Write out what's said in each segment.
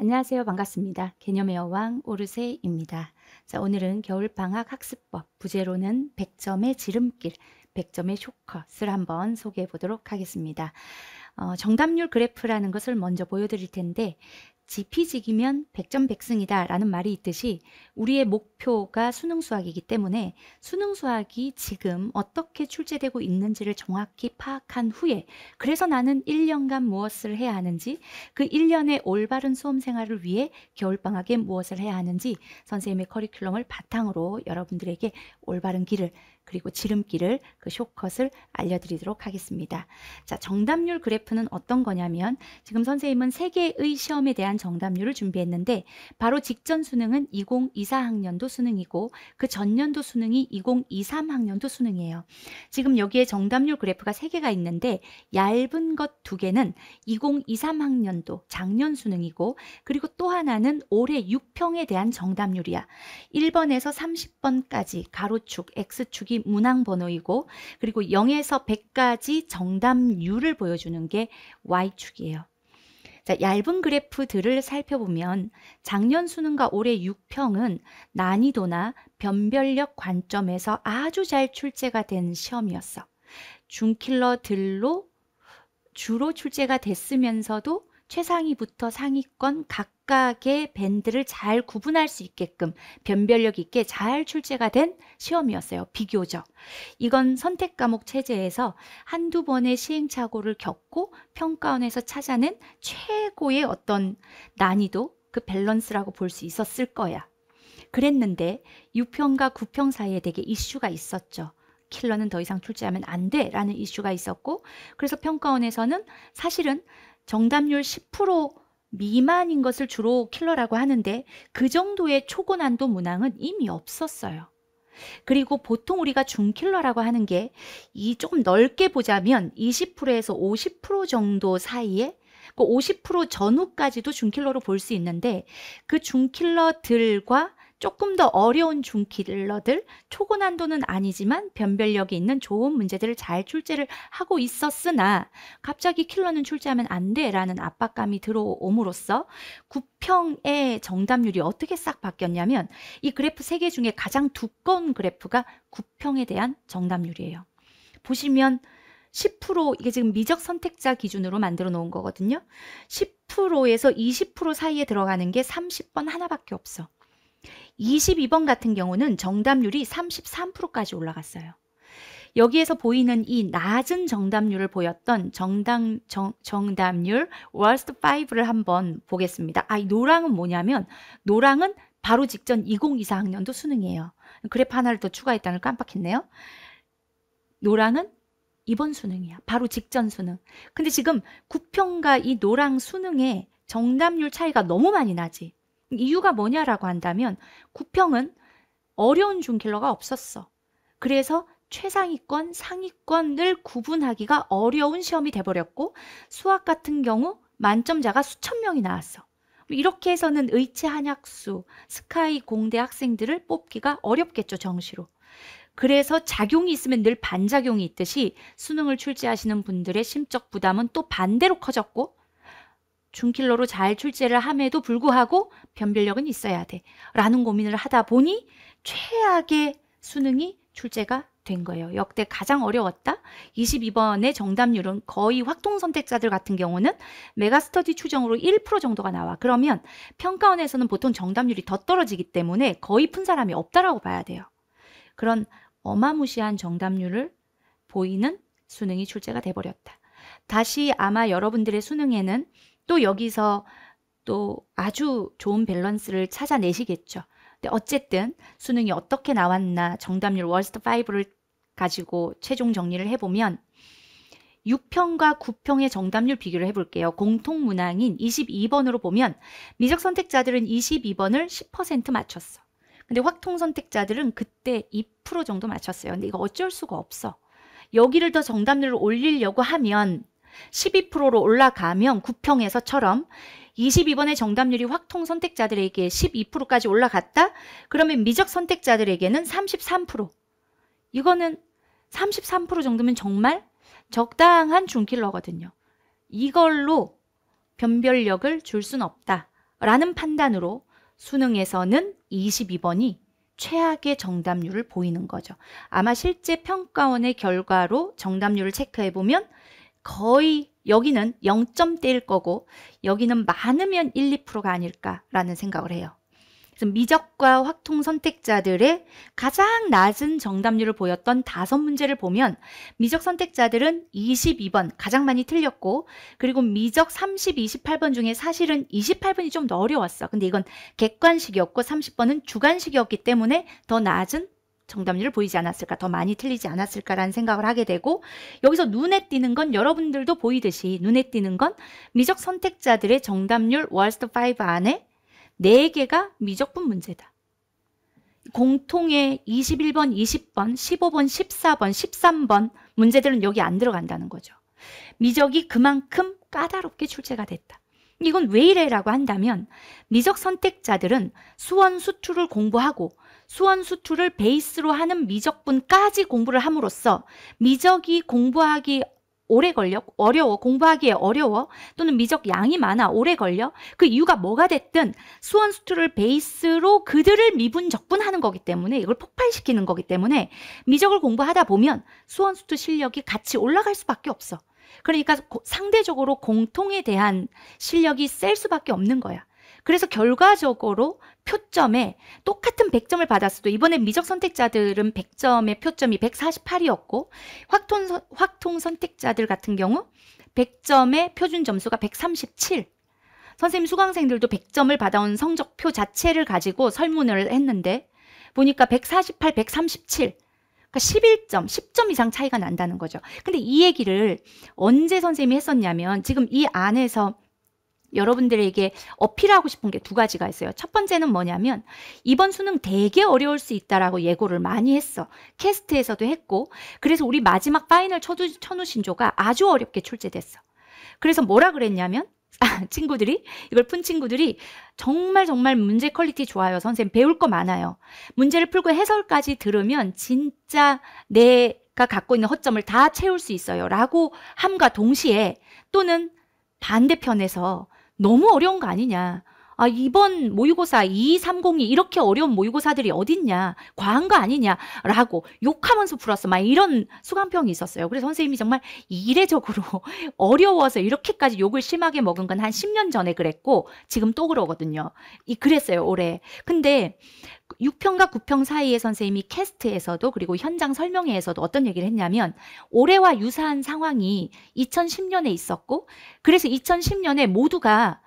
안녕하세요. 반갑습니다. 개념의 여왕 오르세입니다. 자, 오늘은 겨울방학 학습법 부제로는 100점의 지름길, 100점의 쇼컷을 한번 소개해 보도록 하겠습니다. 어, 정답률 그래프라는 것을 먼저 보여드릴 텐데 지피지기면 백전백승이다 라는 말이 있듯이 우리의 목표가 수능 수학이기 때문에 수능 수학이 지금 어떻게 출제되고 있는지를 정확히 파악한 후에 그래서 나는 1년간 무엇을 해야 하는지 그 1년의 올바른 수험 생활을 위해 겨울방학에 무엇을 해야 하는지 선생님의 커리큘럼을 바탕으로 여러분들에게 올바른 길을 그리고 지름길을 그 쇼컷을 알려드리도록 하겠습니다. 자, 정답률 그래프는 어떤 거냐면 지금 선생님은 세개의 시험에 대한 정답률을 준비했는데 바로 직전 수능은 2024학년도 수능이고 그 전년도 수능이 2023학년도 수능이에요. 지금 여기에 정답률 그래프가 3개가 있는데 얇은 것 두개는 2023학년도 작년 수능이고 그리고 또 하나는 올해 6평에 대한 정답률이야. 1번에서 30번까지 가로축 X축이 문항 번호이고 그리고 0에서 100까지 정답률을 보여주는 게 Y축이에요. 자, 얇은 그래프들을 살펴보면 작년 수능과 올해 6평은 난이도나 변별력 관점에서 아주 잘 출제가 된 시험이었어. 중킬러들로 주로 출제가 됐으면서도 최상위부터 상위권 각 각각의 밴드를 잘 구분할 수 있게끔 변별력 있게 잘 출제가 된 시험이었어요. 비교적. 이건 선택 과목 체제에서 한두 번의 시행착오를 겪고 평가원에서 찾아낸 최고의 어떤 난이도, 그 밸런스라고 볼 수 있었을 거야. 그랬는데 6평과 9평 사이에 되게 이슈가 있었죠. 킬러는 더 이상 출제하면 안 돼. 라는 이슈가 있었고, 그래서 평가원에서는 사실은 정답률 10% 미만인 것을 주로 킬러라고 하는데 그 정도의 초고난도 문항은 이미 없었어요. 그리고 보통 우리가 중킬러라고 하는 게 이 조금 넓게 보자면 20%에서 50% 정도 사이에 그50% 전후까지도 중킬러로 볼 수 있는데 그 중킬러들과 조금 더 어려운 중킬러들, 초고난도는 아니지만 변별력이 있는 좋은 문제들을 잘 출제를 하고 있었으나 갑자기 킬러는 출제하면 안 돼라는 압박감이 들어옴으로써 9평의 정답률이 어떻게 싹 바뀌었냐면 이 그래프 3개 중에 가장 두꺼운 그래프가 9평에 대한 정답률이에요. 보시면 10% 이게 지금 미적 선택자 기준으로 만들어 놓은 거거든요. 10%에서 20% 사이에 들어가는 게 30번 하나밖에 없어. 22번 같은 경우는 정답률이 33%까지 올라갔어요. 여기에서 보이는 이 낮은 정답률을 보였던 정당, 정, 정답률 월스트 5를 한번 보겠습니다. 아, 이 노랑은 뭐냐면 노랑은 바로 직전 2024 학년도 수능이에요. 그래프 하나를 더 추가했다는 깜빡했네요. 노랑은 이번 수능이야. 바로 직전 수능. 근데 지금 구평과 이 노랑 수능에 정답률 차이가 너무 많이 나지. 이유가 뭐냐라고 한다면 구평은 어려운 중킬러가 없었어. 그래서 최상위권, 상위권을 구분하기가 어려운 시험이 돼버렸고 수학 같은 경우 만점자가 수천 명이 나왔어. 이렇게 해서는 의체 한약수, 스카이 공대 학생들을 뽑기가 어렵겠죠, 정시로. 그래서 작용이 있으면 늘 반작용이 있듯이 수능을 출제하시는 분들의 심적 부담은 또 반대로 커졌고 중킬러로 잘 출제를 함에도 불구하고 변별력은 있어야 돼. 라는 고민을 하다 보니 최악의 수능이 출제가 된 거예요. 역대 가장 어려웠다. 22번의 정답률은 거의 확동 선택자들 같은 경우는 메가스터디 추정으로 1% 정도가 나와. 그러면 평가원에서는 보통 정답률이 더 떨어지기 때문에 거의 푼 사람이 없다라고 봐야 돼요. 그런 어마무시한 정답률을 보이는 수능이 출제가 돼버렸다. 다시 아마 여러분들의 수능에는 또 여기서 또 아주 좋은 밸런스를 찾아내시겠죠. 근데 어쨌든 수능이 어떻게 나왔나 정답률 월스트 5를 가지고 최종 정리를 해보면 6평과 9평의 정답률 비교를 해볼게요. 공통문항인 22번으로 보면 미적선택자들은 22번을 10% 맞췄어. 근데 확통선택자들은 그때 2% 정도 맞췄어요. 근데 이거 어쩔 수가 없어. 여기를 더 정답률을 올리려고 하면 12%로 올라가면 9평에서처럼 22번의 정답률이 확통 선택자들에게 12%까지 올라갔다? 그러면 미적 선택자들에게는 33%. 이거는 33% 정도면 정말 적당한 중킬러거든요. 이걸로 변별력을 줄 순 없다라는 판단으로 수능에서는 22번이 최악의 정답률을 보이는 거죠. 아마 실제 평가원의 결과로 정답률을 체크해보면 거의 여기는 0점대일 거고 여기는 많으면 1, 2%가 아닐까라는 생각을 해요. 그래서 미적과 확통 선택자들의 가장 낮은 정답률을 보였던 다섯 문제를 보면 미적 선택자들은 22번 가장 많이 틀렸고 그리고 미적 30, 28번 중에 사실은 28번이 좀 더 어려웠어. 근데 이건 객관식이었고 30번은 주관식이었기 때문에 더 낮은 정답률을 보이지 않았을까 더 많이 틀리지 않았을까라는 생각을 하게 되고 여기서 눈에 띄는 건 여러분들도 보이듯이 눈에 띄는 건 미적 선택자들의 정답률 월스트 5 안에 4개가 미적분 문제다. 공통의 21번, 20번, 15번, 14번, 13번 문제들은 여기 안 들어간다는 거죠. 미적이 그만큼 까다롭게 출제가 됐다. 이건 왜 이래라고 한다면 미적 선택자들은 수원 수투를 공부하고 수원 수투를 베이스로 하는 미적분까지 공부를 함으로써 미적이 공부하기 오래 걸려 어려워 공부하기에 어려워 또는 미적 양이 많아 오래 걸려 그 이유가 뭐가 됐든 수원 수투를 베이스로 그들을 미분 적분하는 거기 때문에 이걸 폭발시키는 거기 때문에 미적을 공부하다 보면 수원 수투 실력이 같이 올라갈 수밖에 없어 그러니까 상대적으로 공통에 대한 실력이 셀 수밖에 없는 거야 그래서 결과적으로 표점에 똑같은 100점을 받았어도 이번에 미적 선택자들은 100점의 표점이 148이었고 확통, 확통 선택자들 같은 경우 100점의 표준 점수가 137 선생님 수강생들도 100점을 받아온 성적표 자체를 가지고 설문을 했는데 보니까 148, 137 그러니까 11점, 10점 이상 차이가 난다는 거죠. 근데 이 얘기를 언제 선생님이 했었냐면 지금 이 안에서 여러분들에게 어필하고 싶은 게 두 가지가 있어요. 첫 번째는 뭐냐면 이번 수능 되게 어려울 수 있다라고 예고를 많이 했어. 캐스트에서도 했고 그래서 우리 마지막 파이널 쳐두, 천우신조가 아주 어렵게 출제됐어. 그래서 뭐라 그랬냐면 아, 친구들이 이걸 푼 친구들이 정말 정말 문제 퀄리티 좋아요. 선생님 배울 거 많아요. 문제를 풀고 해설까지 들으면 진짜 내가 갖고 있는 허점을 다 채울 수 있어요. 라고 함과 동시에 또는 반대편에서 너무 어려운 거 아니냐. 아, 이번 모의고사 230이 이렇게 어려운 모의고사들이 어딨냐, 과한 거 아니냐라고 욕하면서 풀었어. 막 이런 수강평이 있었어요. 그래서 선생님이 정말 이례적으로 어려워서 이렇게까지 욕을 심하게 먹은 건 한 10년 전에 그랬고, 지금 또 그러거든요. 이, 그랬어요, 올해. 근데 6평과 9평 사이에 선생님이 캐스트에서도 그리고 현장 설명회에서도 어떤 얘기를 했냐면 올해와 유사한 상황이 2010년에 있었고 그래서 2010년에 모두가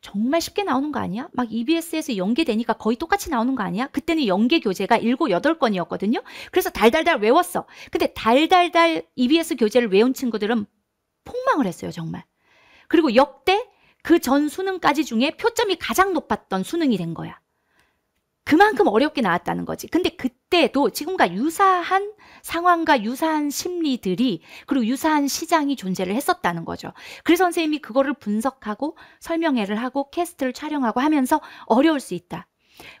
정말 쉽게 나오는 거 아니야? 막 EBS에서 연계되니까 거의 똑같이 나오는 거 아니야? 그때는 연계 교재가 7, 8권이었거든요 그래서 달달달 외웠어. 근데 달달달 EBS 교재를 외운 친구들은 폭망을 했어요, 정말. 그리고 역대 그 전 수능까지 중에 표점이 가장 높았던 수능이 된 거야. 그만큼 어렵게 나왔다는 거지. 근데 그때도 지금과 유사한 상황과 유사한 심리들이 그리고 유사한 시장이 존재를 했었다는 거죠. 그래서 선생님이 그거를 분석하고 설명회를 하고 캐스트를 촬영하고 하면서 어려울 수 있다.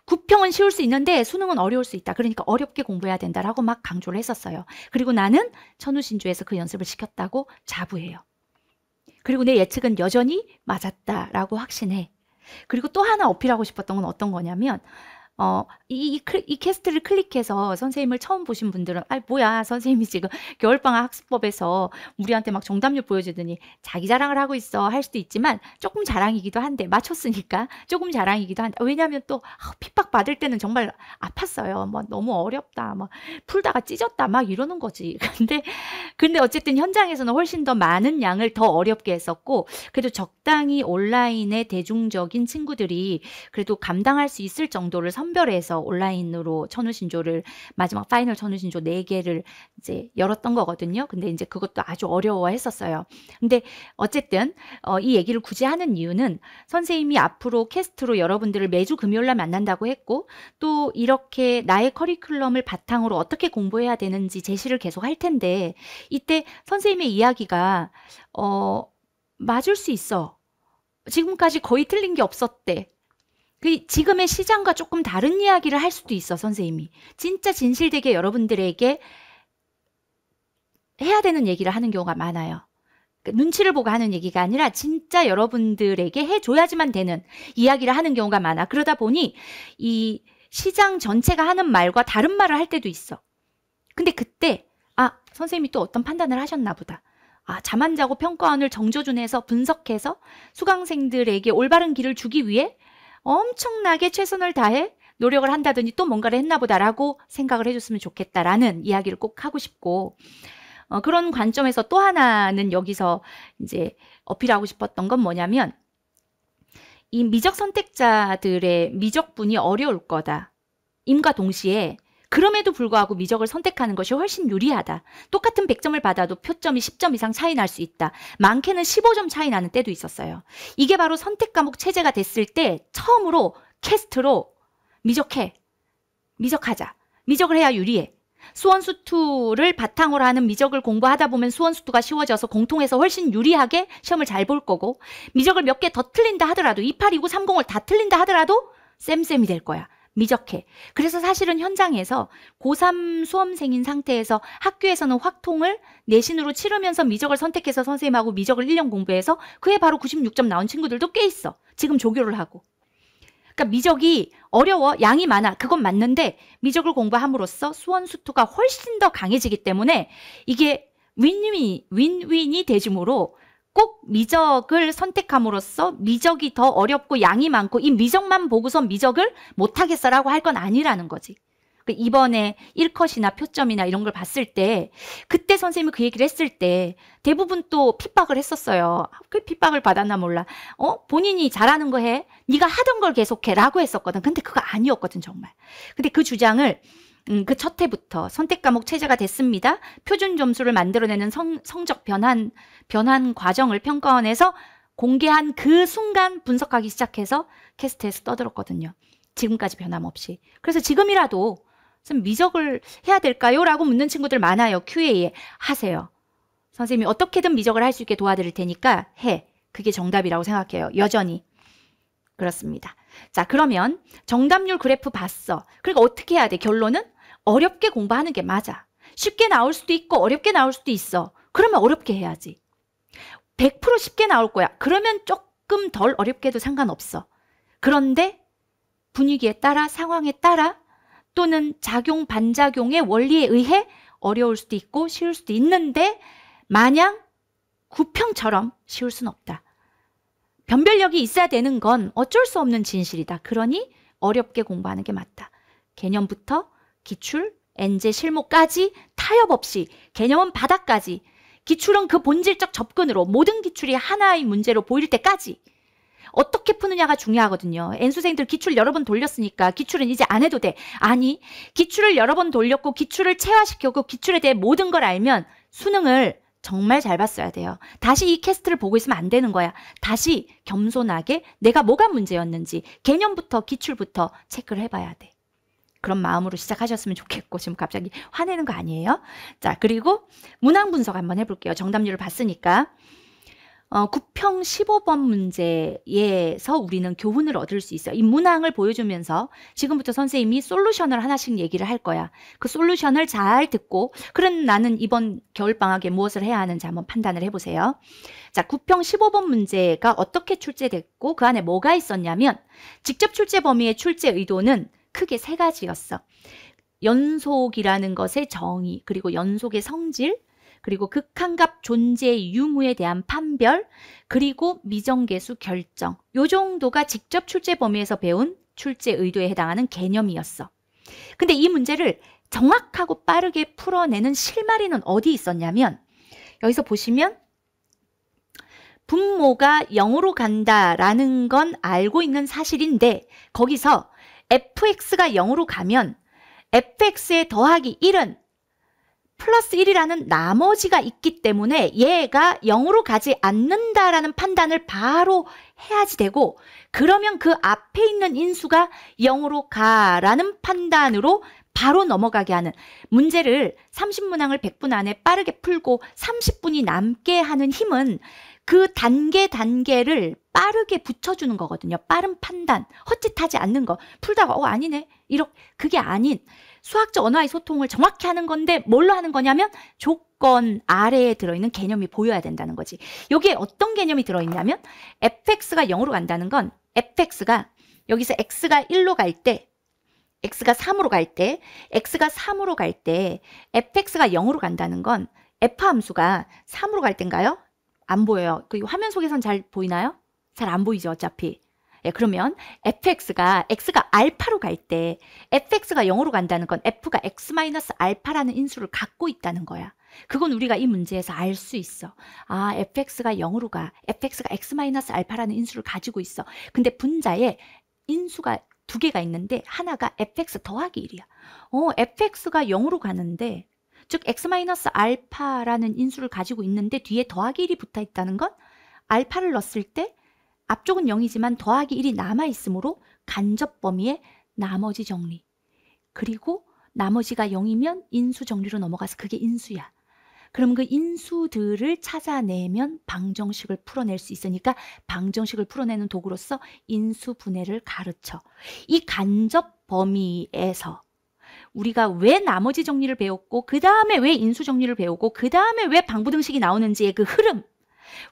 구평은 쉬울 수 있는데 수능은 어려울 수 있다. 그러니까 어렵게 공부해야 된다라고 막 강조를 했었어요. 그리고 나는 천우신조에서 그 연습을 시켰다고 자부해요. 그리고 내 예측은 여전히 맞았다라고 확신해. 그리고 또 하나 어필하고 싶었던 건 어떤 거냐면 어, 이, 이, 이, 캐스트를 클릭해서 선생님을 처음 보신 분들은 아 뭐야 선생님이 지금 겨울방학 학습법에서 우리한테 막 정답률 보여주더니 자기 자랑을 하고 있어 할 수도 있지만 조금 자랑이기도 한데 맞췄으니까 조금 자랑이기도 한데 왜냐면또 아, 핍박 받을 때는 정말 아팠어요 뭐 너무 어렵다 뭐 풀다가 찢었다 막 이러는 거지 근데 근데 어쨌든 현장에서는 훨씬 더 많은 양을 더 어렵게 했었고 그래도 적당히 온라인의 대중적인 친구들이 그래도 감당할 수 있을 정도를 선 선별해서 온라인으로 천우신조를 마지막 파이널 천우신조 4개를 이제 열었던 거거든요. 근데 이제 그것도 아주 어려워했었어요. 근데 어쨌든 어, 이 얘기를 굳이 하는 이유는 선생님이 앞으로 캐스트로 여러분들을 매주 금요일 날 만난다고 했고 또 이렇게 나의 커리큘럼을 바탕으로 어떻게 공부해야 되는지 제시를 계속 할 텐데 이때 선생님의 이야기가 어 맞을 수 있어. 지금까지 거의 틀린 게 없었대. 그 지금의 시장과 조금 다른 이야기를 할 수도 있어 선생님이 진짜 진실되게 여러분들에게 해야 되는 얘기를 하는 경우가 많아요. 그 눈치를 보고 하는 얘기가 아니라 진짜 여러분들에게 해줘야지만 되는 이야기를 하는 경우가 많아. 그러다 보니 이 시장 전체가 하는 말과 다른 말을 할 때도 있어. 근데 그때 아 선생님이 또 어떤 판단을 하셨나 보다. 아, 잠안 자고 평가원을 정조준해서 분석해서 수강생들에게 올바른 길을 주기 위해 엄청나게 최선을 다해 노력을 한다더니 또 뭔가를 했나 보다라고 생각을 해줬으면 좋겠다라는 이야기를 꼭 하고 싶고 어, 그런 관점에서 또 하나는 여기서 이제 어필하고 싶었던 건 뭐냐면 이 미적 선택자들의 미적분이 어려울 거다. 임과 동시에 그럼에도 불구하고 미적을 선택하는 것이 훨씬 유리하다. 똑같은 100점을 받아도 표점이 10점 이상 차이 날 수 있다. 많게는 15점 차이 나는 때도 있었어요. 이게 바로 선택 과목 체제가 됐을 때 처음으로 캐스트로 미적해. 미적하자. 미적을 해야 유리해. 수원수투를 바탕으로 하는 미적을 공부하다 보면 수원수투가 쉬워져서 공통해서 훨씬 유리하게 시험을 잘 볼 거고 미적을 몇 개 더 틀린다 하더라도 282930을 다 틀린다 하더라도 쌤쌤이 될 거야. 미적해. 그래서 사실은 현장에서 고3 수험생인 상태에서 학교에서는 확통을 내신으로 치르면서 미적을 선택해서 선생님하고 미적을 1년 공부해서 그에 바로 96점 나온 친구들도 꽤 있어. 지금 조교를 하고. 그러니까 미적이 어려워 양이 많아 그건 맞는데 미적을 공부함으로써 수원수토가 훨씬 더 강해지기 때문에 이게 윈윈이 윈윈이 되줌으로 꼭 미적을 선택함으로써 미적이 더 어렵고 양이 많고 이 미적만 보고선 미적을 못하겠어라고 할 건 아니라는 거지. 그 이번에 1컷이나 표점이나 이런 걸 봤을 때 그때 선생님이 그 얘기를 했을 때 대부분 또 핍박을 했었어요. 그 핍박을 받았나 몰라. 어? 본인이 잘하는 거 해. 네가 하던 걸 계속해 라고 했었거든. 근데 그거 아니었거든 정말. 근데 그 주장을 음, 그첫 해부터 선택 과목 체제가 됐습니다. 표준 점수를 만들어내는 성, 성적 변환, 변환 과정을 평가원에서 공개한 그 순간 분석하기 시작해서 캐스트에서 떠들었거든요. 지금까지 변함없이. 그래서 지금이라도 좀 미적을 해야 될까요? 라고 묻는 친구들 많아요. QA에. 하세요. 선생님이 어떻게든 미적을 할 수 있게 도와드릴 테니까 해. 그게 정답이라고 생각해요. 여전히. 그렇습니다. 자, 그러면 정답률 그래프 봤어. 그러니까 어떻게 해야 돼? 결론은 어렵게 공부하는 게 맞아. 쉽게 나올 수도 있고 어렵게 나올 수도 있어. 그러면 어렵게 해야지. 100% 쉽게 나올 거야. 그러면 조금 덜 어렵게 도 상관없어. 그런데 분위기에 따라 상황에 따라 또는 작용 반작용의 원리에 의해 어려울 수도 있고 쉬울 수도 있는데 마냥 구평처럼 쉬울 순 없다. 변별력이 있어야 되는 건 어쩔 수 없는 진실이다. 그러니 어렵게 공부하는 게 맞다. 개념부터 기출, 엔제 실무까지 타협 없이 개념은 바닥까지 기출은 그 본질적 접근으로 모든 기출이 하나의 문제로 보일 때까지 어떻게 푸느냐가 중요하거든요. 엔수생들 기출 여러 번 돌렸으니까 기출은 이제 안 해도 돼. 아니, 기출을 여러 번 돌렸고 기출을 체화시켜고 기출에 대해 모든 걸 알면 수능을 정말 잘 봤어야 돼요. 다시 이 캐스트를 보고 있으면 안 되는 거야. 다시 겸손하게 내가 뭐가 문제였는지 개념부터 기출부터 체크를 해봐야 돼. 그런 마음으로 시작하셨으면 좋겠고 지금 갑자기 화내는 거 아니에요? 자 그리고 문항 분석 한번 해볼게요. 정답률을 봤으니까 어, 구평 15번 문제에서 우리는 교훈을 얻을 수 있어요. 이 문항을 보여주면서 지금부터 선생님이 솔루션을 하나씩 얘기를 할 거야. 그 솔루션을 잘 듣고 그럼 나는 이번 겨울방학에 무엇을 해야 하는지 한번 판단을 해보세요. 자, 구평 15번 문제가 어떻게 출제됐고 그 안에 뭐가 있었냐면 직접 출제 범위의 출제 의도는 크게 세 가지였어. 연속이라는 것의 정의, 그리고 연속의 성질, 그리고 극한값 존재의 유무에 대한 판별, 그리고 미정계수 결정. 요 정도가 직접 출제 범위에서 배운 출제 의도에 해당하는 개념이었어. 근데 이 문제를 정확하고 빠르게 풀어내는 실마리는 어디 있었냐면 여기서 보시면 분모가 0으로 간다라는 건 알고 있는 사실인데 거기서 fx가 0으로 가면 fx에 더하기 1은 플러스 1이라는 나머지가 있기 때문에 얘가 0으로 가지 않는다라는 판단을 바로 해야지 되고 그러면 그 앞에 있는 인수가 0으로 가라는 판단으로 바로 넘어가게 하는 문제를 30문항을 100분 안에 빠르게 풀고 30분이 남게 하는 힘은 그 단계 단계를 빠르게 붙여주는 거거든요. 빠른 판단, 헛짓하지 않는 거. 풀다가 어 아니네. 이렇게 그게 아닌 수학적 언어의 소통을 정확히 하는 건데 뭘로 하는 거냐면 조건 아래에 들어있는 개념이 보여야 된다는 거지. 여기에 어떤 개념이 들어있냐면 fx가 0으로 간다는 건 fx가 여기서 x가 1로 갈 때 x가 3으로 갈 때 x가 3으로 갈 때 fx가 0으로 간다는 건 f 함수가 3으로 갈 때인가요? 안 보여요. 그 화면 속에선 잘 보이나요? 잘 안 보이죠, 어차피. 예, 그러면 fx가 x가 알파로 갈 때 fx가 0으로 간다는 건 f가 x 알파라는 인수를 갖고 있다는 거야. 그건 우리가 이 문제에서 알 수 있어. 아, fx가 0으로 가. fx가 x 알파라는 인수를 가지고 있어. 근데 분자에 인수가 두 개가 있는데 하나가 fx 더하기 1이야. 어, fx가 0으로 가는데 즉 x-알파라는 인수를 가지고 있는데 뒤에 더하기 1이 붙어있다는 건 알파를 넣었을 때 앞쪽은 0이지만 더하기 1이 남아있으므로 간접 범위의 나머지 정리 그리고 나머지가 0이면 인수 정리로 넘어가서 그게 인수야. 그럼 그 인수들을 찾아내면 방정식을 풀어낼 수 있으니까 방정식을 풀어내는 도구로서 인수 분해를 가르쳐. 이 간접 범위에서 우리가 왜 나머지 정리를 배웠고 그 다음에 왜 인수 정리를 배우고 그 다음에 왜 방부등식이 나오는지의 그 흐름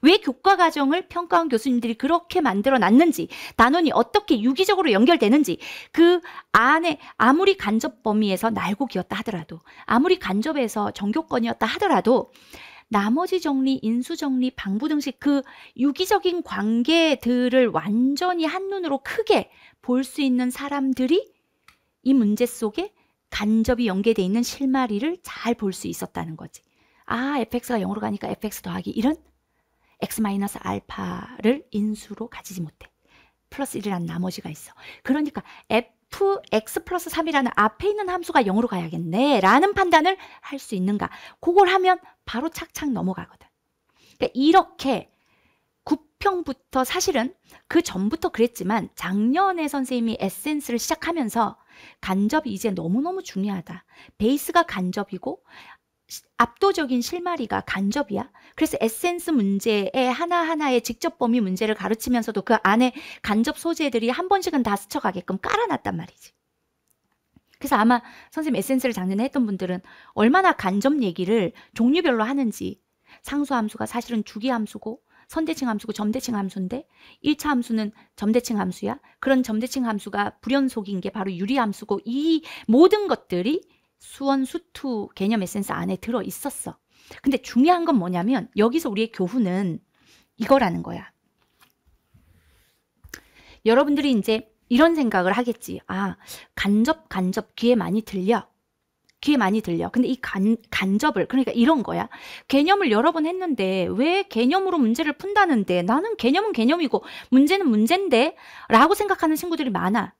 왜 교과 과정을 평가원 교수님들이 그렇게 만들어 놨는지, 단원이 어떻게 유기적으로 연결되는지, 그 안에 아무리 간접 범위에서 날고기었다 하더라도, 아무리 간접에서 정교권이었다 하더라도, 나머지 정리, 인수 정리, 방부 등식 그 유기적인 관계들을 완전히 한눈으로 크게 볼 수 있는 사람들이 이 문제 속에 간접이 연계되어 있는 실마리를 잘 볼 수 있었다는 거지. 아, fx가 0으로 가니까 fx 더하기 1은 x 마이너스 알파를 인수로 가지지 못해. 플러스 1이라는 나머지가 있어. 그러니까 fx 플러스 3이라는 앞에 있는 함수가 0으로 가야겠네 라는 판단을 할 수 있는가. 그걸 하면 바로 착착 넘어가거든. 그러니까 이렇게 수평부터 사실은 그 전부터 그랬지만 작년에 선생님이 에센스를 시작하면서 간접이 이제 너무너무 중요하다. 베이스가 간접이고 압도적인 실마리가 간접이야. 그래서 에센스 문제의 하나하나의 직접 범위 문제를 가르치면서도 그 안에 간접 소재들이 한 번씩은 다 스쳐가게끔 깔아놨단 말이지. 그래서 아마 선생님 에센스를 작년에 했던 분들은 얼마나 간접 얘기를 종류별로 하는지 상수함수가 사실은 주기함수고 선대칭 함수고 점대칭 함수인데 1차 함수는 점대칭 함수야. 그런 점대칭 함수가 불연속인 게 바로 유리 함수고 이 모든 것들이 수원수투 개념 에센스 안에 들어 있었어. 근데 중요한 건 뭐냐면 여기서 우리의 교훈은 이거라는 거야. 여러분들이 이제 이런 생각을 하겠지. 아, 간접, 간접 귀에 많이 들려. 귀에 많이 들려. 근데 이 간, 간접을, 그러니까 이런 거야. 개념을 여러 번 했는데, 왜 개념으로 문제를 푼다는데, 나는 개념은 개념이고, 문제는 문제인데, 라고 생각하는 친구들이 많아.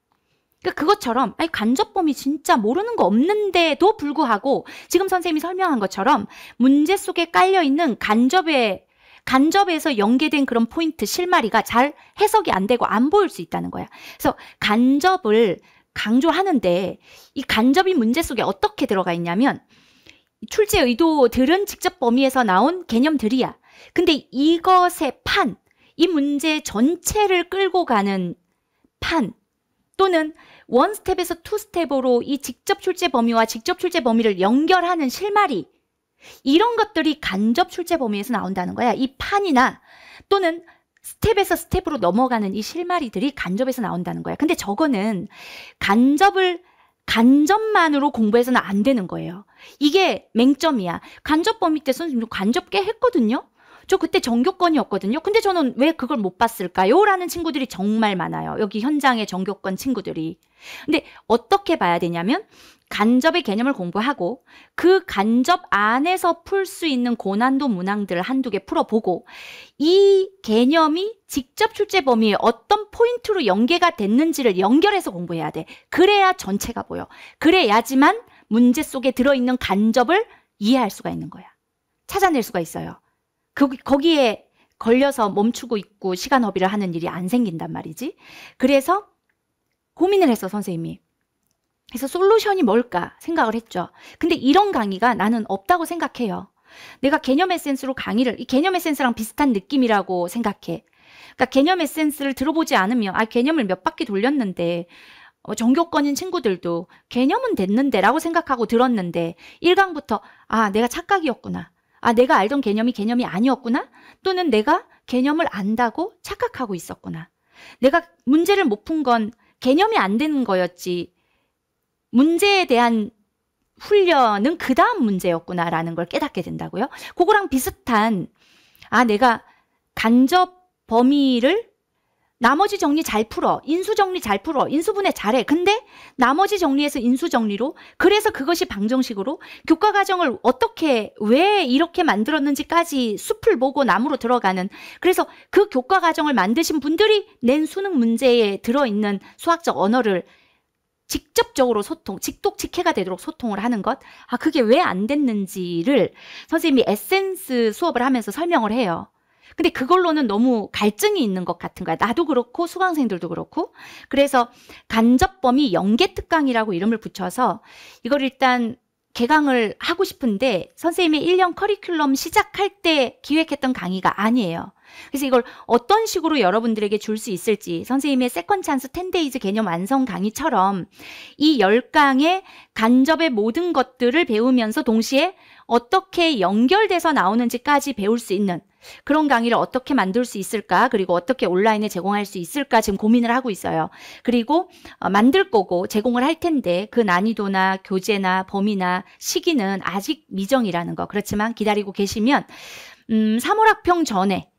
그러니까 그것처럼, 아니, 간접범이 진짜 모르는 거 없는데도 불구하고, 지금 선생님이 설명한 것처럼, 문제 속에 깔려있는 간접의 간접에서 연계된 그런 포인트 실마리가 잘 해석이 안 되고 안 보일 수 있다는 거야. 그래서 간접을 강조하는데 이간접이 문제 속에 어떻게 들어가 있냐면 출제 의도들은 직접 범위에서 나온 개념들이야. 근데 이것의 판, 이 문제 전체를 끌고 가는 판 또는 원 스텝에서 투 스텝으로 이 직접 출제 범위와 직접 출제 범위를 연결하는 실마리 이런 것들이 간접 출제 범위에서 나온다는 거야. 이 판이나 또는 스텝에서 스텝으로 넘어가는 이 실마리들이 간접에서 나온다는 거야 근데 저거는 간접을 간접만으로 공부해서는 안 되는 거예요. 이게 맹점이야. 간접 범위 때 선생님 간접 꽤 했거든요. 저 그때 정교권이었거든요. 근데 저는 왜 그걸 못 봤을까요? 라는 친구들이 정말 많아요. 여기 현장의 정교권 친구들이. 근데 어떻게 봐야 되냐면 간접의 개념을 공부하고 그 간접 안에서 풀 수 있는 고난도 문항들을 한두 개 풀어보고 이 개념이 직접 출제 범위에 어떤 포인트로 연계가 됐는지를 연결해서 공부해야 돼. 그래야 전체가 보여. 그래야지만 문제 속에 들어있는 간접을 이해할 수가 있는 거야. 찾아낼 수가 있어요. 그, 거기에 걸려서 멈추고 있고 시간 허비를 하는 일이 안 생긴단 말이지. 그래서 고민을 했어, 선생님이. 그래서 솔루션이 뭘까 생각을 했죠. 근데 이런 강의가 나는 없다고 생각해요. 내가 개념 에센스로 강의를, 이 개념 에센스랑 비슷한 느낌이라고 생각해. 그러니까 개념 에센스를 들어보지 않으면, 아, 개념을 몇 바퀴 돌렸는데, 어, 전교권인 친구들도 개념은 됐는데 라고 생각하고 들었는데, 1강부터, 아, 내가 착각이었구나. 아, 내가 알던 개념이 개념이 아니었구나? 또는 내가 개념을 안다고 착각하고 있었구나. 내가 문제를 못 푼 건 개념이 안 되는 거였지. 문제에 대한 훈련은 그 다음 문제였구나라는 걸 깨닫게 된다고요. 그거랑 비슷한, 아, 내가 간접 범위를 나머지 정리 잘 풀어. 인수 정리 잘 풀어. 인수분해 잘해. 근데 나머지 정리에서 인수 정리로 그래서 그것이 방정식으로 교과 과정을 어떻게 왜 이렇게 만들었는지까지 숲을 보고 나무로 들어가는 그래서 그 교과 과정을 만드신 분들이 낸 수능 문제에 들어 있는 수학적 언어를 직접적으로 소통, 직독직해가 되도록 소통을 하는 것. 아, 그게 왜 안 됐는지를 선생님이 에센스 수업을 하면서 설명을 해요. 근데 그걸로는 너무 갈증이 있는 것 같은 거야. 나도 그렇고 수강생들도 그렇고. 그래서 간접범위 연계특강이라고 이름을 붙여서 이걸 일단 개강을 하고 싶은데 선생님의 1년 커리큘럼 시작할 때 기획했던 강의가 아니에요. 그래서 이걸 어떤 식으로 여러분들에게 줄 수 있을지 선생님의 세컨 찬스 10데이즈 개념 완성 강의처럼 이 10강의 간접의 모든 것들을 배우면서 동시에 어떻게 연결돼서 나오는지까지 배울 수 있는 그런 강의를 어떻게 만들 수 있을까 그리고 어떻게 온라인에 제공할 수 있을까 지금 고민을 하고 있어요. 그리고 어, 만들 거고 제공을 할 텐데 그 난이도나 교재나 범위나 시기는 아직 미정이라는 거 그렇지만 기다리고 계시면 음, 3월 학평 전에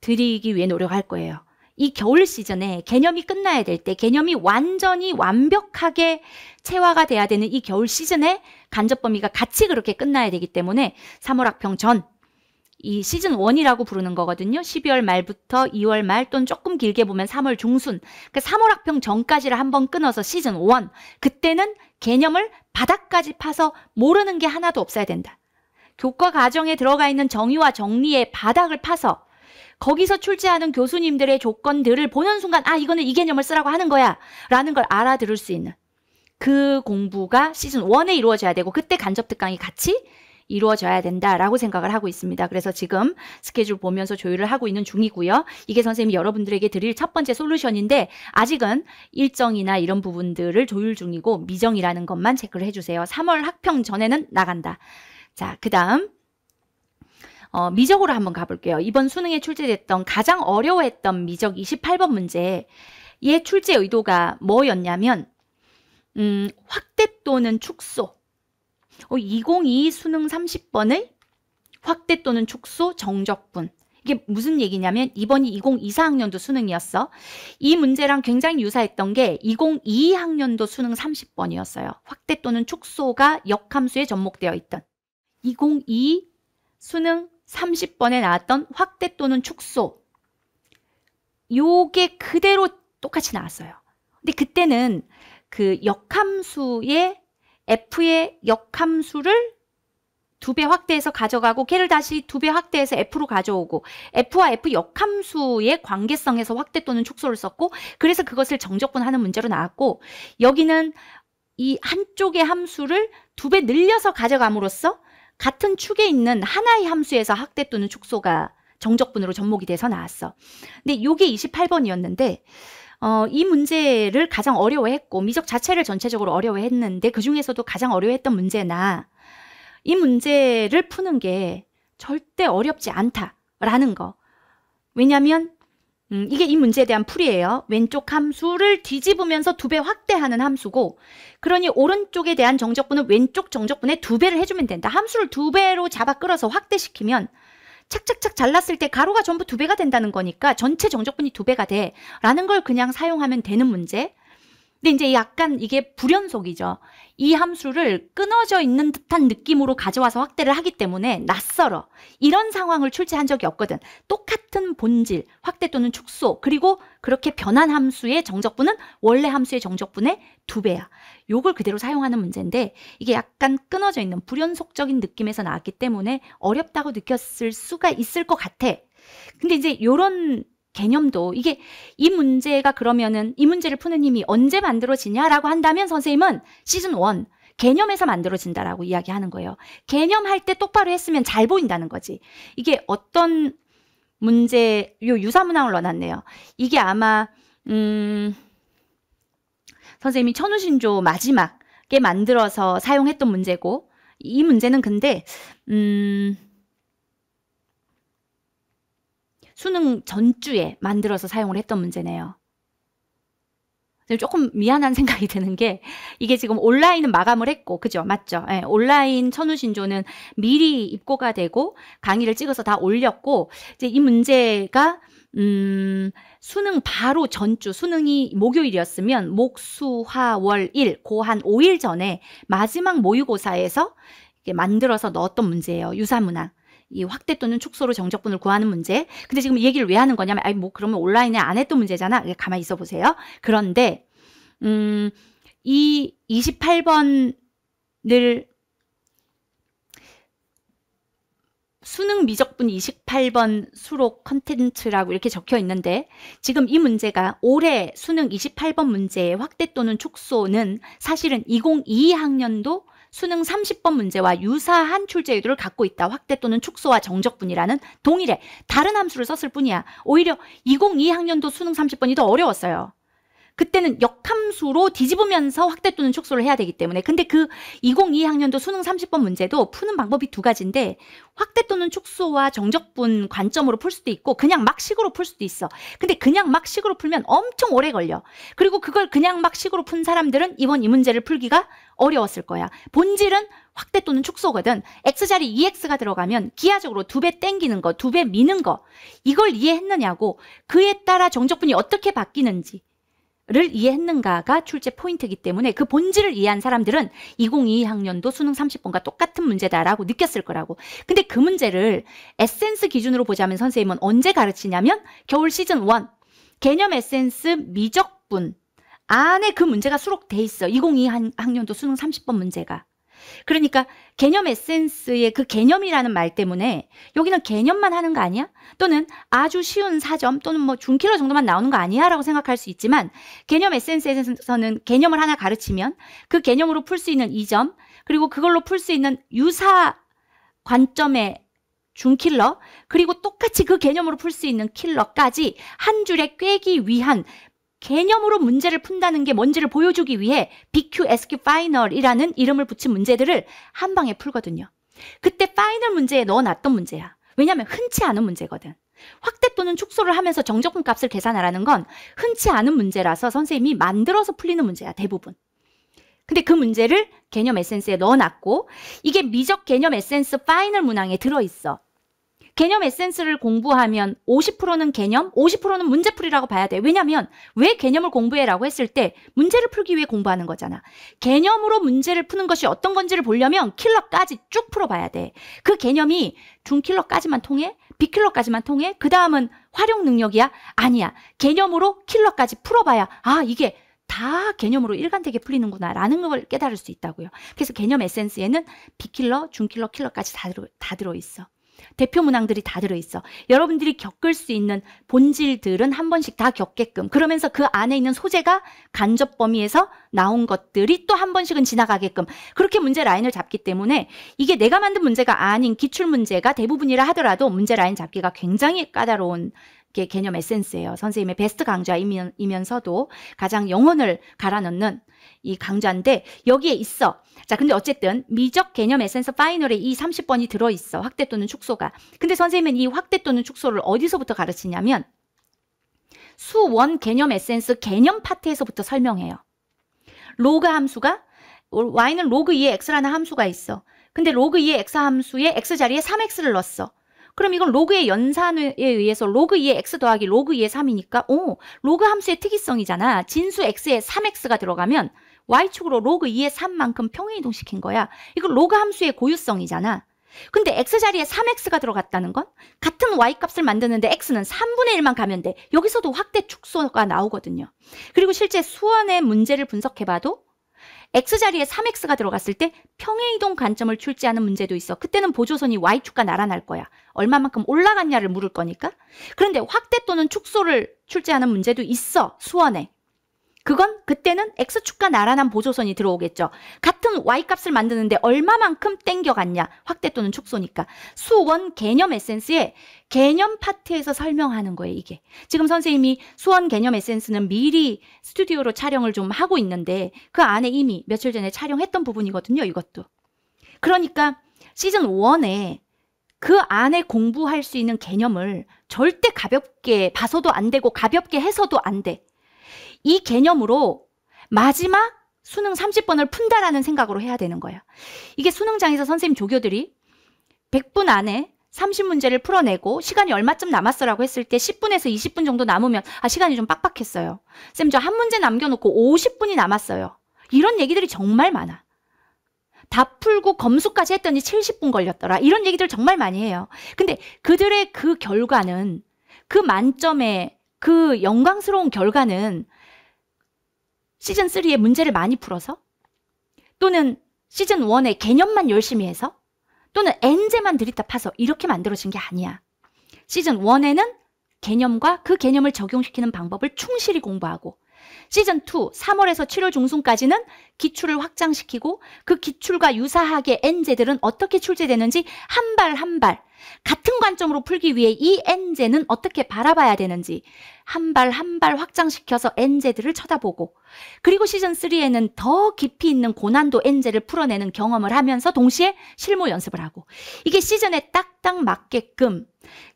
드리기 위해 노력할 거예요. 이 겨울 시즌에 개념이 끝나야 될 때, 개념이 완전히 완벽하게 체화가 돼야 되는 이 겨울 시즌에 간접 범위가 같이 그렇게 끝나야 되기 때문에 3월 학평 전이 시즌 원이라고 부르는 거거든요. 12월 말부터 2월 말 또는 조금 길게 보면 3월 중순. 그 3월 학평 전까지를 한번 끊어서 시즌 원. 그때는 개념을 바닥까지 파서 모르는 게 하나도 없어야 된다. 교과 과정에 들어가 있는 정의와 정리의 바닥을 파서 거기서 출제하는 교수님들의 조건들을 보는 순간 아 이거는 이 개념을 쓰라고 하는 거야 라는 걸 알아들을 수 있는 그 공부가 시즌 원에 이루어져야 되고 그때 간접 특강이 같이 이루어져야 된다라고 생각을 하고 있습니다. 그래서 지금 스케줄 보면서 조율을 하고 있는 중이고요. 이게 선생님이 여러분들에게 드릴 첫 번째 솔루션인데 아직은 일정이나 이런 부분들을 조율 중이고 미정이라는 것만 체크를 해주세요. 3월 학평 전에는 나간다. 자, 그 다음 어, 미적으로 한번 가볼게요. 이번 수능에 출제됐던 가장 어려워했던 미적 28번 문제 얘 출제 의도가 뭐였냐면 음, 확대 또는 축소 2022 어, 수능 3 0번을 확대 또는 축소 정적분 이게 무슨 얘기냐면 이번이 2024학년도 수능이었어. 이 문제랑 굉장히 유사했던 게 2022학년도 수능 30번이었어요. 확대 또는 축소가 역함수에 접목되어 있던 2022 수능 30번에 나왔던 확대 또는 축소 요게 그대로 똑같이 나왔어요. 근데 그때는 그 역함수의 F의 역함수를 두 배 확대해서 가져가고 걔를 다시 두 배 확대해서 F로 가져오고 F와 F 역함수의 관계성에서 확대 또는 축소를 썼고 그래서 그것을 정적분하는 문제로 나왔고 여기는 이 한쪽의 함수를 두 배 늘려서 가져감으로써 같은 축에 있는 하나의 함수에서 확대 또는 축소가 정적분으로 접목이 돼서 나왔어. 근데 요게 28번이었는데 어, 이 문제를 가장 어려워했고 미적 자체를 전체적으로 어려워했는데 그 중에서도 가장 어려워했던 문제나 이 문제를 푸는 게 절대 어렵지 않다라는 거. 왜냐하면 음, 이게 이 문제에 대한 풀이에요. 왼쪽 함수를 뒤집으면서 두 배 확대하는 함수고 그러니 오른쪽에 대한 정적분은 왼쪽 정적분의 두 배를 해주면 된다. 함수를 두 배로 잡아 끌어서 확대시키면 착착착 잘랐을 때 가로가 전부 두 배가 된다는 거니까 전체 정적분이 두 배가 돼라는 걸 그냥 사용하면 되는 문제 근데 이제 약간 이게 불연속이죠. 이 함수를 끊어져 있는 듯한 느낌으로 가져와서 확대를 하기 때문에 낯설어. 이런 상황을 출제한 적이 없거든. 똑같은 본질, 확대 또는 축소, 그리고 그렇게 변한 함수의 정적분은 원래 함수의 정적분의 두 배야. 요걸 그대로 사용하는 문제인데 이게 약간 끊어져 있는 불연속적인 느낌에서 나왔기 때문에 어렵다고 느꼈을 수가 있을 것 같아. 근데 이제 요런 개념도 이게 이 문제가 그러면은 이 문제를 푸는 힘이 언제 만들어지냐라고 한다면 선생님은 시즌 1 개념에서 만들어진다라고 이야기하는 거예요. 개념할 때 똑바로 했으면 잘 보인다는 거지. 이게 어떤 문제 요 유사 문항을 넣어놨네요. 이게 아마 음 선생님이 천우신조 마지막에 만들어서 사용했던 문제고 이 문제는 근데 음 수능 전주에 만들어서 사용을 했던 문제네요. 네, 조금 미안한 생각이 드는 게 이게 지금 온라인은 마감을 했고 그죠 맞죠 예, 온라인 천우신조는 미리 입고가 되고 강의를 찍어서 다 올렸고 이제 이 문제가 음 수능 바로 전주 수능이 목요일이었으면 목수화월일 고한 5일 전에 마지막 모의고사에서 만들어서 넣었던 문제예요 유사문항 이 확대 또는 축소로 정적분을 구하는 문제. 근데 지금 얘기를 왜 하는 거냐면, 아니, 뭐, 그러면 온라인에 안 했던 문제잖아. 가만히 있어 보세요. 그런데, 음, 이 28번을 수능 미적분 28번 수록 컨텐츠라고 이렇게 적혀 있는데 지금 이 문제가 올해 수능 28번 문제의 확대 또는 축소는 사실은 2022학년도 수능 30번 문제와 유사한 출제의도를 갖고 있다. 확대 또는 축소와 정적분이라는 동일해. 다른 함수를 썼을 뿐이야. 오히려 2 0 2학년도 수능 30번이 더 어려웠어요. 그때는 역함수로 뒤집으면서 확대 또는 축소를 해야 되기 때문에 근데 그 2022학년도 수능 30번 문제도 푸는 방법이 두 가지인데 확대 또는 축소와 정적분 관점으로 풀 수도 있고 그냥 막식으로 풀 수도 있어. 근데 그냥 막식으로 풀면 엄청 오래 걸려. 그리고 그걸 그냥 막식으로 푼 사람들은 이번 이 문제를 풀기가 어려웠을 거야. 본질은 확대 또는 축소거든. x자리 2x가 들어가면 기하적으로 두배 땡기는 거, 두 배 미는 거. 이걸 이해했느냐고 그에 따라 정적분이 어떻게 바뀌는지 를 이해했는가가 출제 포인트이기 때문에 그 본질을 이해한 사람들은 2022학년도 수능 30번과 똑같은 문제다라고 느꼈을 거라고. 근데 그 문제를 에센스 기준으로 보자면 선생님은 언제 가르치냐면 겨울 시즌 1 개념 에센스 미적분 안에 그 문제가 수록돼 있어. 2022 학년도 수능 30번 문제가. 그러니까 개념 에센스의 그 개념이라는 말 때문에 여기는 개념만 하는 거 아니야? 또는 아주 쉬운 사점 또는 뭐 중킬러 정도만 나오는 거 아니야? 라고 생각할 수 있지만 개념 에센스에서는 개념을 하나 가르치면 그 개념으로 풀 수 있는 이점 그리고 그걸로 풀 수 있는 유사 관점의 중킬러 그리고 똑같이 그 개념으로 풀 수 있는 킬러까지 한 줄에 꿰기 위한 개념으로 문제를 푼다는 게 뭔지를 보여주기 위해 BQSQ 파이널이라는 이름을 붙인 문제들을 한 방에 풀거든요. 그때 파이널 문제에 넣어놨던 문제야. 왜냐하면 흔치 않은 문제거든. 확대 또는 축소를 하면서 정적분 값을 계산하라는 건 흔치 않은 문제라서 선생님이 만들어서 풀리는 문제야, 대부분. 근데 그 문제를 개념 에센스에 넣어놨고 이게 미적 개념 에센스 파이널 문항에 들어있어. 개념 에센스를 공부하면 50%는 개념, 50%는 문제풀이라고 봐야 돼. 왜냐면 왜 개념을 공부해라고 했을 때 문제를 풀기 위해 공부하는 거잖아. 개념으로 문제를 푸는 것이 어떤 건지를 보려면 킬러까지 쭉 풀어봐야 돼. 그 개념이 중킬러까지만 통해? 비킬러까지만 통해? 그 다음은 활용 능력이야? 아니야. 개념으로 킬러까지 풀어봐야 아 이게 다 개념으로 일관되게 풀리는구나 라는 걸 깨달을 수 있다고요. 그래서 개념 에센스에는 비킬러, 중킬러, 킬러까지 다, 들어, 다 들어있어. 대표 문항들이 다 들어있어. 여러분들이 겪을 수 있는 본질들은 한 번씩 다 겪게끔. 그러면서 그 안에 있는 소재가 간접 범위에서 나온 것들이 또 한 번씩은 지나가게끔. 그렇게 문제 라인을 잡기 때문에 이게 내가 만든 문제가 아닌 기출 문제가 대부분이라 하더라도 문제 라인 잡기가 굉장히 까다로운 게 개념 에센스예요. 선생님의 베스트 강좌이면서도 가장 영혼을 갈아넣는 이 강좌인데 여기에 있어. 자, 근데 어쨌든 미적 개념 에센스 파이널에 이 30번이 들어 있어. 확대 또는 축소가. 근데 선생님은 이 확대 또는 축소를 어디서부터 가르치냐면 수원 개념 에센스 개념 파트에서부터 설명해요. 로그 함수가 y는 로그 2에 x라는 함수가 있어. 근데 로그 2의 x 함수에 x 자리에 3x를 넣었어. 그럼 이건 로그의 연산에 의해서 로그 2의 x 더하기 로그 2의 3이니까 오 로그 함수의 특이성이잖아. 진수 x에 3x가 들어가면 y축으로 로그 2의 3만큼 평행이동시킨 거야. 이건 로그 함수의 고유성이잖아. 근데 x자리에 3x가 들어갔다는 건 같은 y값을 만드는데 x는 3분의 1만 가면 돼. 여기서도 확대 축소가 나오거든요. 그리고 실제 수원의 문제를 분석해봐도 X자리에 3X가 들어갔을 때 평행이동 관점을 출제하는 문제도 있어. 그때는 보조선이 Y축과 날아날 거야. 얼마만큼 올라갔냐를 물을 거니까. 그런데 확대 또는 축소를 출제하는 문제도 있어. 수원에. 그건 그때는 X축과 나란한 보조선이 들어오겠죠. 같은 Y값을 만드는데 얼마만큼 땡겨갔냐. 확대 또는 축소니까. 수원 개념 에센스에 개념 파트에서 설명하는 거예요. 이게. 지금 선생님이 수원 개념 에센스는 미리 스튜디오로 촬영을 좀 하고 있는데 그 안에 이미 며칠 전에 촬영했던 부분이거든요. 이것도. 그러니까 시즌 1에 그 안에 공부할 수 있는 개념을 절대 가볍게 봐서도 안 되고 가볍게 해서도 안 돼. 이 개념으로 마지막 수능 30번을 푼다라는 생각으로 해야 되는 거예요. 이게 수능장에서 선생님 조교들이 100분 안에 30문제를 풀어내고 시간이 얼마쯤 남았어라고 했을 때 10분에서 20분 정도 남으면 아 시간이 좀 빡빡했어요. 쌤 저 한 문제 남겨놓고 50분이 남았어요. 이런 얘기들이 정말 많아. 다 풀고 검수까지 했더니 70분 걸렸더라. 이런 얘기들 정말 많이 해요. 근데 그들의 그 결과는 그만점에그 영광스러운 결과는 시즌3에 문제를 많이 풀어서 또는 시즌1의 개념만 열심히 해서 또는 엔제만 들이다 파서 이렇게 만들어진 게 아니야. 시즌1에는 개념과 그 개념을 적용시키는 방법을 충실히 공부하고 시즌2 3월에서 7월 중순까지는 기출을 확장시키고 그 기출과 유사하게 엔제들은 어떻게 출제되는지 한 발 한발 한발 같은 관점으로 풀기 위해 이 n제는 어떻게 바라봐야 되는지 한 발 한 발 확장시켜서 n제들을 쳐다보고 그리고 시즌 3에는 더 깊이 있는 고난도 n제를 풀어내는 경험을 하면서 동시에 실무 연습을 하고 이게 시즌에 딱딱 맞게끔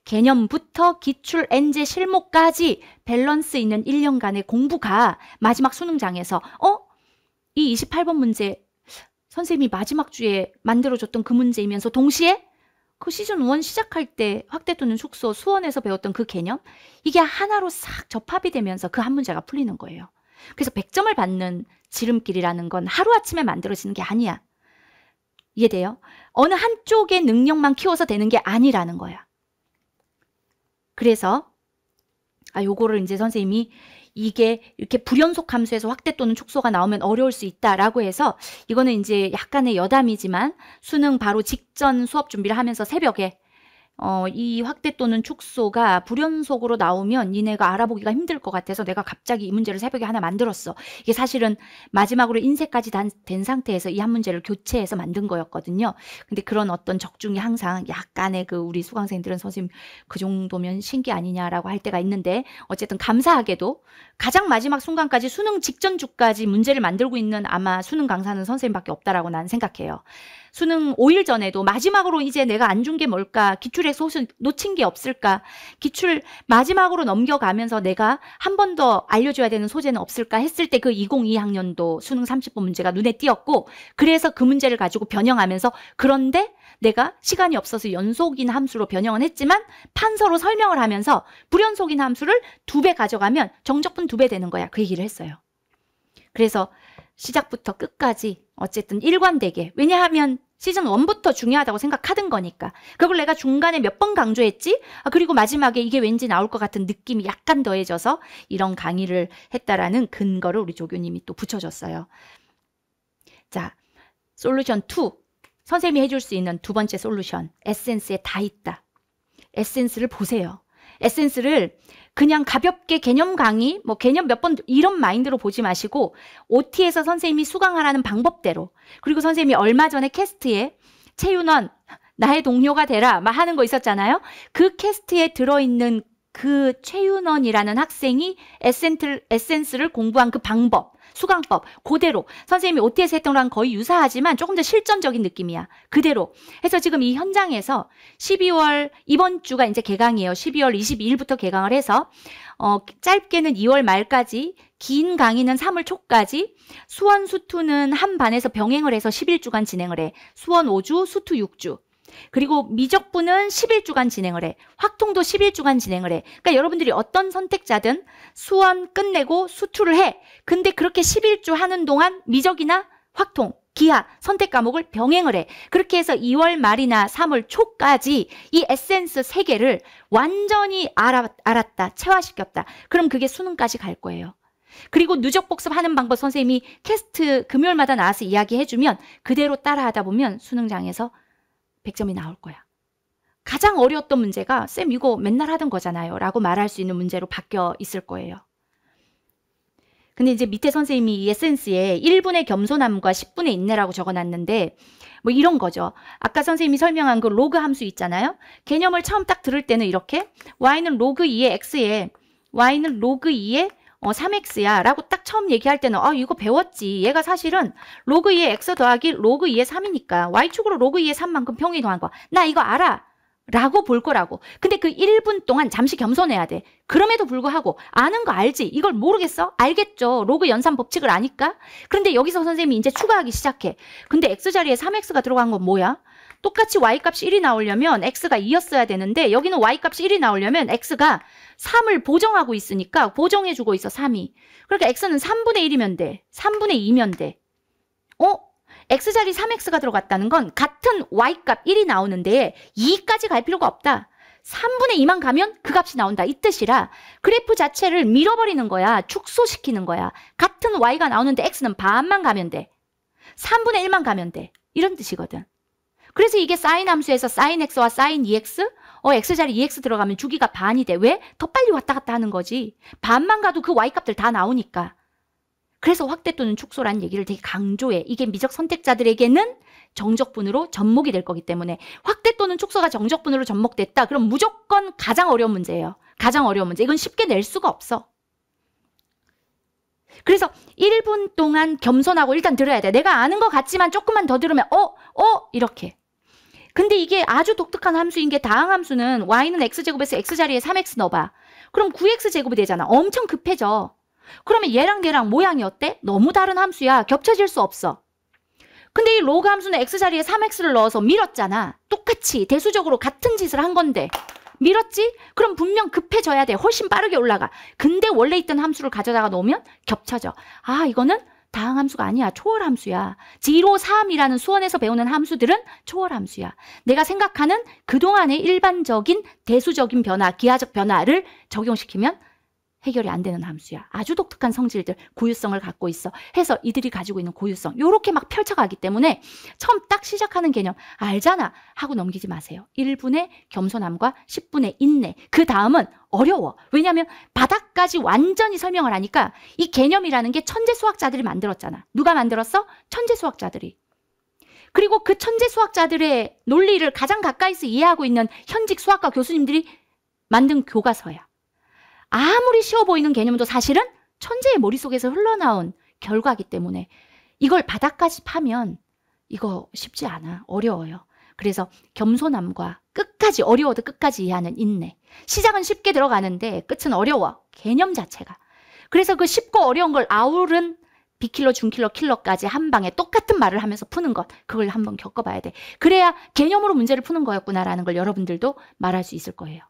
개념부터 기출 n제 실무까지 밸런스 있는 1년간의 공부가 마지막 수능장에서 어? 이 28번 문제 선생님이 마지막 주에 만들어줬던 그 문제이면서 동시에 그 시즌 1 시작할 때 확대 또는 축소 수원에서 배웠던 그 개념 이게 하나로 싹 접합이 되면서 그 한 문제가 풀리는 거예요. 그래서 100점을 받는 지름길이라는 건 하루아침에 만들어지는 게 아니야. 이해돼요? 어느 한쪽의 능력만 키워서 되는 게 아니라는 거야. 그래서 아 요거를 이제 선생님이 이게 이렇게 불연속 감소에서 확대 또는 축소가 나오면 어려울 수 있다라고 해서 이거는 이제 약간의 여담이지만 수능 바로 직전 수업 준비를 하면서 새벽에 어, 이 확대 또는 축소가 불연속으로 나오면 니네가 알아보기가 힘들 것 같아서 내가 갑자기 이 문제를 새벽에 하나 만들었어. 이게 사실은 마지막으로 인쇄까지 된 상태에서 이 한 문제를 교체해서 만든 거였거든요. 근데 그런 어떤 적중이 항상 약간의 그 우리 수강생들은 선생님 그 정도면 신기 아니냐라고 할 때가 있는데 어쨌든 감사하게도 가장 마지막 순간까지 수능 직전 주까지 문제를 만들고 있는 아마 수능 강사는 선생님밖에 없다라고 난 생각해요. 수능 5일 전에도 마지막으로 이제 내가 안 준 게 뭘까? 기출에서 혹시 놓친 게 없을까? 기출 마지막으로 넘겨가면서 내가 한 번 더 알려줘야 되는 소재는 없을까 했을 때 그 2022학년도 수능 30번 문제가 눈에 띄었고 그래서 그 문제를 가지고 변형하면서 그런데 내가 시간이 없어서 연속인 함수로 변형은 했지만 판서로 설명을 하면서 불연속인 함수를 두 배 가져가면 정적분 두 배 되는 거야. 그 얘기를 했어요. 그래서 시작부터 끝까지 어쨌든 일관되게 왜냐하면 시즌 1부터 중요하다고 생각하던 거니까 그걸 내가 중간에 몇 번 강조했지 아, 그리고 마지막에 이게 왠지 나올 것 같은 느낌이 약간 더해져서 이런 강의를 했다라는 근거를 우리 조교님이 또 붙여줬어요 자 솔루션 2 선생님이 해줄 수 있는 두 번째 솔루션 에센스에 다 있다 에센스를 보세요 에센스를 그냥 가볍게 개념 강의, 뭐 개념 몇 번 이런 마인드로 보지 마시고 OT에서 선생님이 수강하라는 방법대로 그리고 선생님이 얼마 전에 캐스트에 채윤원 나의 동료가 되라 막 하는 거 있었잖아요. 그 캐스트에 들어있는 그 최윤원이라는 학생이 에센트, 에센스를 공부한 그 방법 수강법 그대로 선생님이 OT에서 했던 거랑 거의 유사하지만 조금 더 실전적인 느낌이야. 그대로. 해서 지금 이 현장에서 12월 이번 주가 이제 개강이에요. 12월 22일부터 개강을 해서 어, 짧게는 2월 말까지 긴 강의는 3월 초까지 수원 수투는 한 반에서 병행을 해서 11주간 진행을 해. 수원 5주, 수투 6주. 그리고 미적분은 11주간 진행을 해. 확통도 11주간 진행을 해. 그러니까 여러분들이 어떤 선택자든 수원 끝내고 수투를 해. 근데 그렇게 11주 하는 동안 미적이나 확통, 기하, 선택 과목을 병행을 해. 그렇게 해서 2월 말이나 3월 초까지 이 에센스 세개를 완전히 알아, 알았다, 체화시켰다. 그럼 그게 수능까지 갈 거예요. 그리고 누적 복습하는 방법 선생님이 캐스트 금요일마다 나와서 이야기해주면 그대로 따라하다 보면 수능장에서 100점이 나올 거야. 가장 어려웠던 문제가 쌤 이거 맨날 하던 거잖아요 라고 말할 수 있는 문제로 바뀌어 있을 거예요. 근데 이제 밑에 선생님이 이 에센스에 1분의 겸손함과 10분의 인내라고 적어놨는데 뭐 이런 거죠. 아까 선생님이 설명한 그 로그 함수 있잖아요. 개념을 처음 딱 들을 때는 이렇게 y는 로그 2의 x에 y는 로그 2의 어, 3x야 라고 딱 처음 얘기할 때는 아 이거 배웠지 얘가 사실은 로그 2의 x 더하기 로그 2의 3이니까 y축으로 로그 2의 3만큼 평이 더한 거나 이거 알아 라고 볼 거라고 근데 그 1분 동안 잠시 겸손해야 돼 그럼에도 불구하고 아는 거 알지 이걸 모르겠어? 알겠죠 로그 연산 법칙을 아니까 그런데 여기서 선생님이 이제 추가하기 시작해 근데 x자리에 3x가 들어간 건 뭐야? 똑같이 y값이 1이 나오려면 x가 2였어야 되는데 여기는 y값이 1이 나오려면 x가 3을 보정하고 있으니까 보정해주고 있어 3이. 그러니까 x는 3분의 1이면 돼. 3분의 2면 돼. 어? x자리 3x가 들어갔다는 건 같은 y값 1이 나오는데 2까지 갈 필요가 없다. 3분의 2만 가면 그 값이 나온다 이 뜻이라 그래프 자체를 밀어버리는 거야 축소시키는 거야 같은 y가 나오는데 x는 반만 가면 돼 3분의 1만 가면 돼 이런 뜻이거든 그래서 이게 사인 함수에서 사인 x와 사인 e x 어, x자리 e x 들어가면 주기가 반이 돼. 왜? 더 빨리 왔다 갔다 하는 거지. 반만 가도 그 y값들 다 나오니까. 그래서 확대 또는 축소라는 얘기를 되게 강조해. 이게 미적 선택자들에게는 정적분으로 접목이 될 거기 때문에 확대 또는 축소가 정적분으로 접목됐다. 그럼 무조건 가장 어려운 문제예요. 가장 어려운 문제. 이건 쉽게 낼 수가 없어. 그래서 1분 동안 겸손하고 일단 들어야 돼. 내가 아는 것 같지만 조금만 더 들으면 어? 어? 이렇게. 근데 이게 아주 독특한 함수인 게 다항 함수는 y는 x제곱에서 x자리에 3x 넣어봐. 그럼 9x제곱이 되잖아. 엄청 급해져. 그러면 얘랑 걔랑 모양이 어때? 너무 다른 함수야. 겹쳐질 수 없어. 근데 이 로그 함수는 x자리에 3x를 넣어서 밀었잖아. 똑같이 대수적으로 같은 짓을 한 건데. 밀었지? 그럼 분명 급해져야 돼. 훨씬 빠르게 올라가. 근데 원래 있던 함수를 가져다가 놓으면 겹쳐져. 아 이거는 다항 함수가 아니야. 초월 함수야. 지로 3이라는 수원에서 배우는 함수들은 초월 함수야. 내가 생각하는 그동안의 일반적인 대수적인 변화, 기하적 변화를 적용시키면 해결이 안 되는 함수야. 아주 독특한 성질들, 고유성을 갖고 있어. 해서 이들이 가지고 있는 고유성 요렇게 막 펼쳐가기 때문에 처음 딱 시작하는 개념 알잖아 하고 넘기지 마세요. 1분의 겸손함과 10분의 인내. 그 다음은 어려워. 왜냐하면 바닥까지 완전히 설명을 하니까 이 개념이라는 게 천재 수학자들이 만들었잖아. 누가 만들었어? 천재 수학자들이. 그리고 그 천재 수학자들의 논리를 가장 가까이서 이해하고 있는 현직 수학과 교수님들이 만든 교과서야. 아무리 쉬워 보이는 개념도 사실은 천재의 머릿속에서 흘러나온 결과기 때문에 이걸 바닥까지 파면 이거 쉽지 않아. 어려워요. 그래서 겸손함과 끝까지 어려워도 끝까지 이해하는 인내. 시작은 쉽게 들어가는데 끝은 어려워. 개념 자체가. 그래서 그 쉽고 어려운 걸아우른 비킬러, 중킬러, 킬러까지 한 방에 똑같은 말을 하면서 푸는 것. 그걸 한번 겪어봐야 돼. 그래야 개념으로 문제를 푸는 거였구나라는 걸 여러분들도 말할 수 있을 거예요.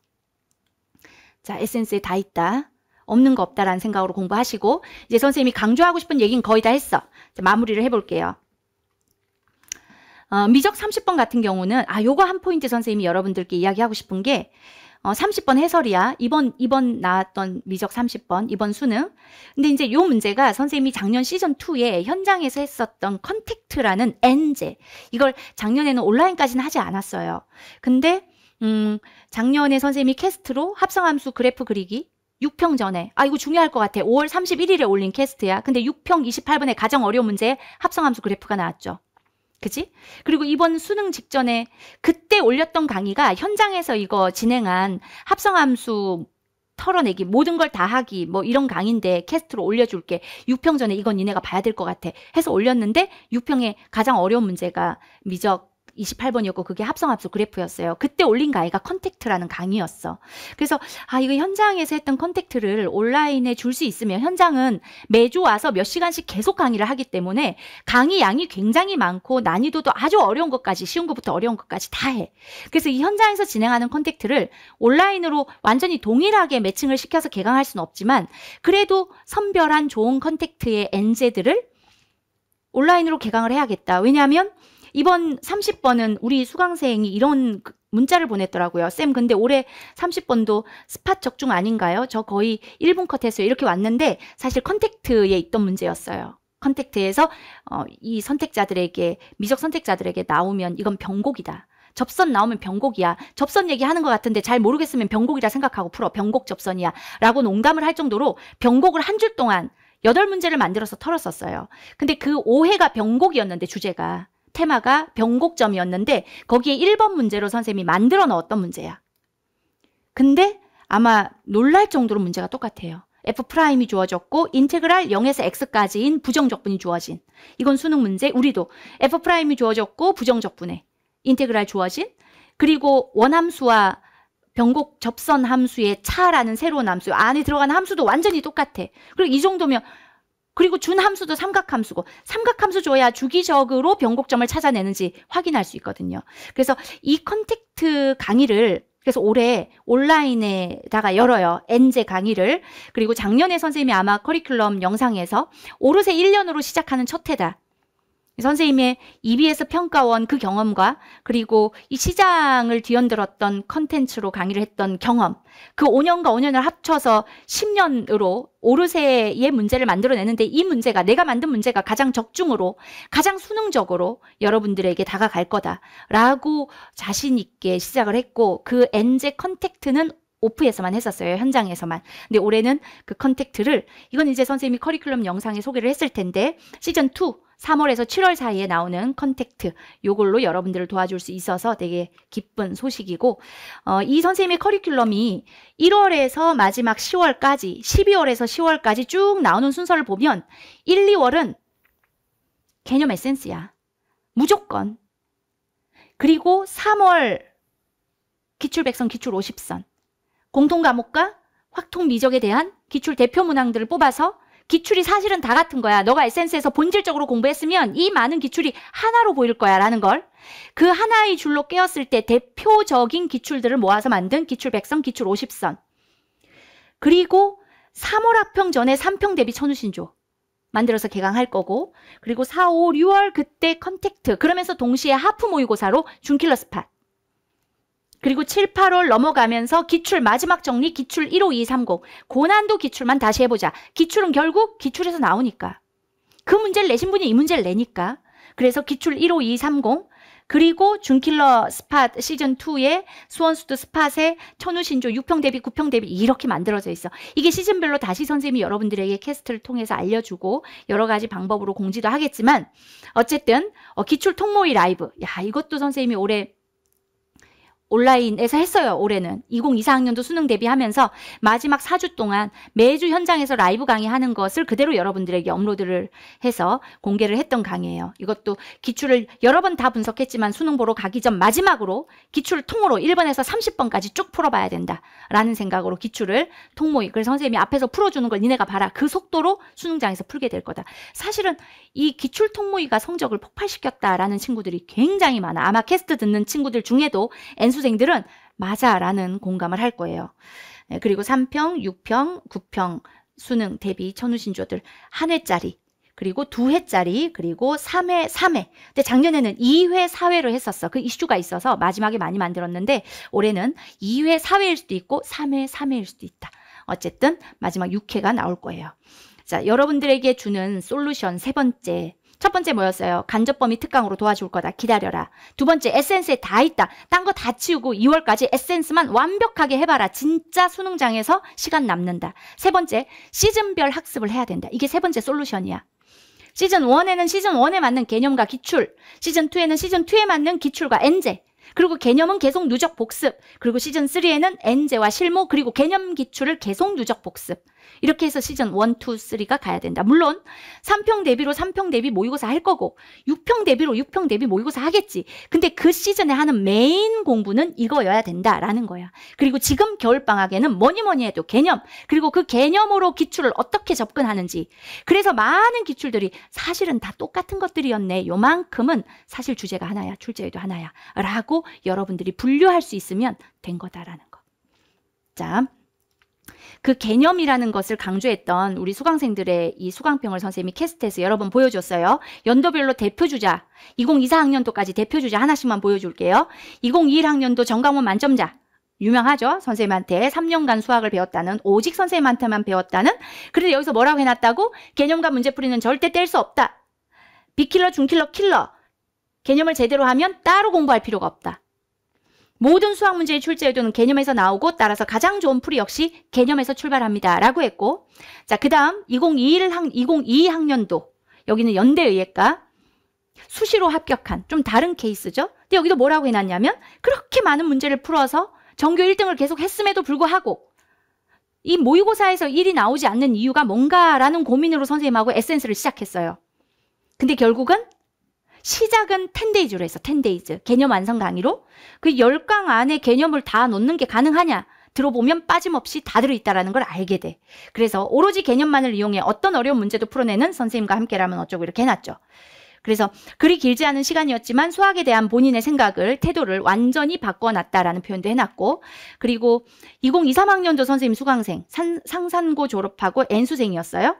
자, 에센스에 다 있다. 없는 거 없다라는 생각으로 공부하시고 이제 선생님이 강조하고 싶은 얘기는 거의 다 했어. 마무리를 해볼게요. 어, 미적 30번 같은 경우는 아 요거 한 포인트 선생님이 여러분들께 이야기하고 싶은 게 어, 30번 해설이야. 이번, 이번 나왔던 미적 30번, 이번 수능. 근데 이제 요 문제가 선생님이 작년 시즌2에 현장에서 했었던 컨택트라는 N제. 이걸 작년에는 온라인까지는 하지 않았어요. 근데, 음, 작년에 선생님이 캐스트로 합성함수 그래프 그리기 6평 전에 아 이거 중요할 것 같아 5월 31일에 올린 캐스트야 근데 6평 2 8분에 가장 어려운 문제 합성함수 그래프가 나왔죠 그지? 그리고 이번 수능 직전에 그때 올렸던 강의가 현장에서 이거 진행한 합성함수 털어내기 모든 걸 다 하기 뭐 이런 강인데 의 캐스트로 올려줄게 6평 전에 이건 니네가 봐야 될 것 같아 해서 올렸는데 6평에 가장 어려운 문제가 미적 28번이었고 그게 합성합수 그래프였어요. 그때 올린 가이가 컨택트라는 강의였어. 그래서 아 이거 현장에서 했던 컨택트를 온라인에 줄 수 있으면 현장은 매주 와서 몇 시간씩 계속 강의를 하기 때문에 강의 양이 굉장히 많고 난이도도 아주 어려운 것까지 쉬운 것부터 어려운 것까지 다 해. 그래서 이 현장에서 진행하는 컨택트를 온라인으로 완전히 동일하게 매칭을 시켜서 개강할 수는 없지만 그래도 선별한 좋은 컨택트의 엔제들을 온라인으로 개강을 해야겠다. 왜냐하면 이번 30번은 우리 수강생이 이런 그 문자를 보냈더라고요. 쌤 근데 올해 30번도 스팟 적중 아닌가요? 저 거의 1분 컷했어요. 이렇게 왔는데 사실 컨택트에 있던 문제였어요. 컨택트에서 어, 이 선택자들에게 미적 선택자들에게 나오면 이건 병곡이다 접선 나오면 병곡이야 접선 얘기하는 것 같은데 잘 모르겠으면 병곡이라 생각하고 풀어. 병곡 접선이야. 라고 농담을 할 정도로 병곡을한 줄 동안 8 문제를 만들어서 털었었어요. 근데 그 오해가 병곡이었는데 주제가. 테마가 변곡점이었는데 거기에 1번 문제로 선생님이 만들어 넣었던 문제야. 근데 아마 놀랄 정도로 문제가 똑같아요. f 프라임이 주어졌고 인테그랄 0에서 x까지인 부정적분이 주어진 이건 수능 문제 우리도 f 프라임이 주어졌고 부정적분에 인테그랄 주어진 그리고 원함수와 변곡 접선 함수의 차라는 새로운 함수 안에 들어가는 함수도 완전히 똑같아. 그리고 이 정도면 그리고 준함수도 삼각함수고 삼각함수 줘야 주기적으로 변곡점을 찾아내는지 확인할 수 있거든요. 그래서 이 컨택트 강의를 그래서 올해 온라인에다가 열어요. n 제 강의를. 그리고 작년에 선생님이 아마 커리큘럼 영상에서 오르세 1년으로 시작하는 첫 해다. 선생님의 EBS 평가원 그 경험과 그리고 이 시장을 뒤흔들었던 컨텐츠로 강의를 했던 경험 그 5년과 5년을 합쳐서 10년으로 오르세의 문제를 만들어내는데 이 문제가 내가 만든 문제가 가장 적중으로 가장 수능적으로 여러분들에게 다가갈 거다라고 자신 있게 시작을 했고 그 엔제 컨택트는 오프에서만 했었어요. 현장에서만. 근데 올해는 그 컨택트를 이건 이제 선생님이 커리큘럼 영상에 소개를 했을 텐데 시즌 2 3월에서 7월 사이에 나오는 컨택트 요걸로 여러분들을 도와줄 수 있어서 되게 기쁜 소식이고 어, 이 선생님의 커리큘럼이 1월에서 마지막 10월까지 12월에서 10월까지 쭉 나오는 순서를 보면 1, 2월은 개념 에센스야. 무조건. 그리고 3월 기출 백선 기출 50선 공통 과목과 확통 미적에 대한 기출 대표 문항들을 뽑아서 기출이 사실은 다 같은 거야. 너가 에센스에서 본질적으로 공부했으면 이 많은 기출이 하나로 보일 거야 라는 걸. 그 하나의 줄로 깨었을 때 대표적인 기출들을 모아서 만든 기출 백선 기출 50선. 그리고 3월 학평 전에 3평 대비 천우신조. 만들어서 개강할 거고 그리고 4, 5, 6월 그때 컨택트 그러면서 동시에 하프 모의고사로 준킬러 스팟 그리고 7, 8월 넘어가면서 기출 마지막 정리 기출 1호 2, 3 0 고난도 기출만 다시 해보자. 기출은 결국 기출에서 나오니까. 그 문제를 내신 분이 이 문제를 내니까. 그래서 기출 1호 2, 3 0 그리고 준킬러 스팟 시즌 2의 수원수도 스팟에 천우신조 6평 대비 9평 대비 이렇게 만들어져 있어. 이게 시즌별로 다시 선생님이 여러분들에게 캐스트를 통해서 알려주고 여러 가지 방법으로 공지도 하겠지만 어쨌든 어, 기출 통모의 라이브. 야 이것도 선생님이 올해 온라인에서 했어요. 올해는 2024학년도 수능 대비하면서 마지막 4주 동안 매주 현장에서 라이브 강의하는 것을 그대로 여러분들에게 업로드를 해서 공개를 했던 강의예요. 이것도 기출을 여러 번 다 분석했지만 수능 보러 가기 전 마지막으로 기출을 통으로 1번에서 30번까지 쭉 풀어봐야 된다라는 생각으로 기출을 통모 그래서 선생님이 앞에서 풀어주는 걸 니네가 봐라. 그 속도로 수능장에서 풀게 될 거다. 사실은 이 기출 통모이가 성적을 폭발시켰다라는 친구들이 굉장히 많아. 아마 캐스트 듣는 친구들 중에도 엔수 수생들은 맞아 라는 공감을 할 거예요. 네, 그리고 3평, 6평, 9평 수능 대비 천우신조들 한 회짜리 그리고 두 회짜리 그리고 3회 3회 근데 작년에는 2회 4회로 했었어 그 이슈가 있어서 마지막에 많이 만들었는데 올해는 2회 4회일 수도 있고 3회 3회일 수도 있다 어쨌든 마지막 6회가 나올 거예요 자 여러분들에게 주는 솔루션 세 번째 첫 번째 뭐였어요? 간접범위 특강으로 도와줄 거다. 기다려라. 두 번째 에센스에 다 있다. 딴 거 다 치우고 2월까지 에센스만 완벽하게 해봐라. 진짜 수능장에서 시간 남는다. 세 번째 시즌별 학습을 해야 된다. 이게 세 번째 솔루션이야. 시즌 1에는 시즌 1에 맞는 개념과 기출, 시즌 2에는 시즌 2에 맞는 기출과 엔제, 그리고 개념은 계속 누적 복습. 그리고 시즌 3에는 엔제와 실무 그리고 개념 기출을 계속 누적 복습. 이렇게 해서 시즌 1, 2, 3가 가야 된다. 물론 3평 대비로 3평 대비 모의고사 할 거고 6평 대비로 6평 대비 모의고사 하겠지. 근데 그 시즌에 하는 메인 공부는 이거여야 된다라는 거야. 그리고 지금 겨울방학에는 뭐니 뭐니 해도 개념 그리고 그 개념으로 기출을 어떻게 접근하는지 그래서 많은 기출들이 사실은 다 똑같은 것들이었네. 요만큼은 사실 주제가 하나야. 출제에도 하나야. 라고 여러분들이 분류할 수 있으면 된 거다라는 거. 자, 그 개념이라는 것을 강조했던 우리 수강생들의 이 수강평을 선생님이 캐스트에서 여러 번 보여줬어요. 연도별로 대표주자, 2024학년도까지 대표주자 하나씩만 보여줄게요. 2021학년도 전강원 만점자, 유명하죠? 선생님한테 3년간 수학을 배웠다는, 오직 선생님한테만 배웠다는. 그런데 여기서 뭐라고 해놨다고? 개념과 문제 풀이는 절대 뗄 수 없다. 비킬러, 중킬러, 킬러. 개념을 제대로 하면 따로 공부할 필요가 없다. 모든 수학 문제의 출제 의도는 개념에서 나오고 따라서 가장 좋은 풀이 역시 개념에서 출발합니다. 라고 했고 자, 그 다음 2021학, 2022학년도 여기는 연대의예과 수시로 합격한 좀 다른 케이스죠. 근데 여기도 뭐라고 해놨냐면 그렇게 많은 문제를 풀어서 전교 1등을 계속 했음에도 불구하고 이 모의고사에서 1이 나오지 않는 이유가 뭔가라는 고민으로 선생님하고 에센스를 시작했어요. 근데 결국은 시작은 10데이즈로 했어. 10데이즈 개념 완성 강의로 그 10강 안에 개념을 다놓는게 가능하냐 들어보면 빠짐없이 다 들어있다라는 걸 알게 돼. 그래서 오로지 개념만을 이용해 어떤 어려운 문제도 풀어내는 선생님과 함께라면 어쩌고 이렇게 해놨죠. 그래서 그리 길지 않은 시간이었지만 수학에 대한 본인의 생각을, 태도를 완전히 바꿔놨다라는 표현도 해놨고 그리고 2023학년도 선생님 수강생, 산, 상산고 졸업하고 N수생이었어요.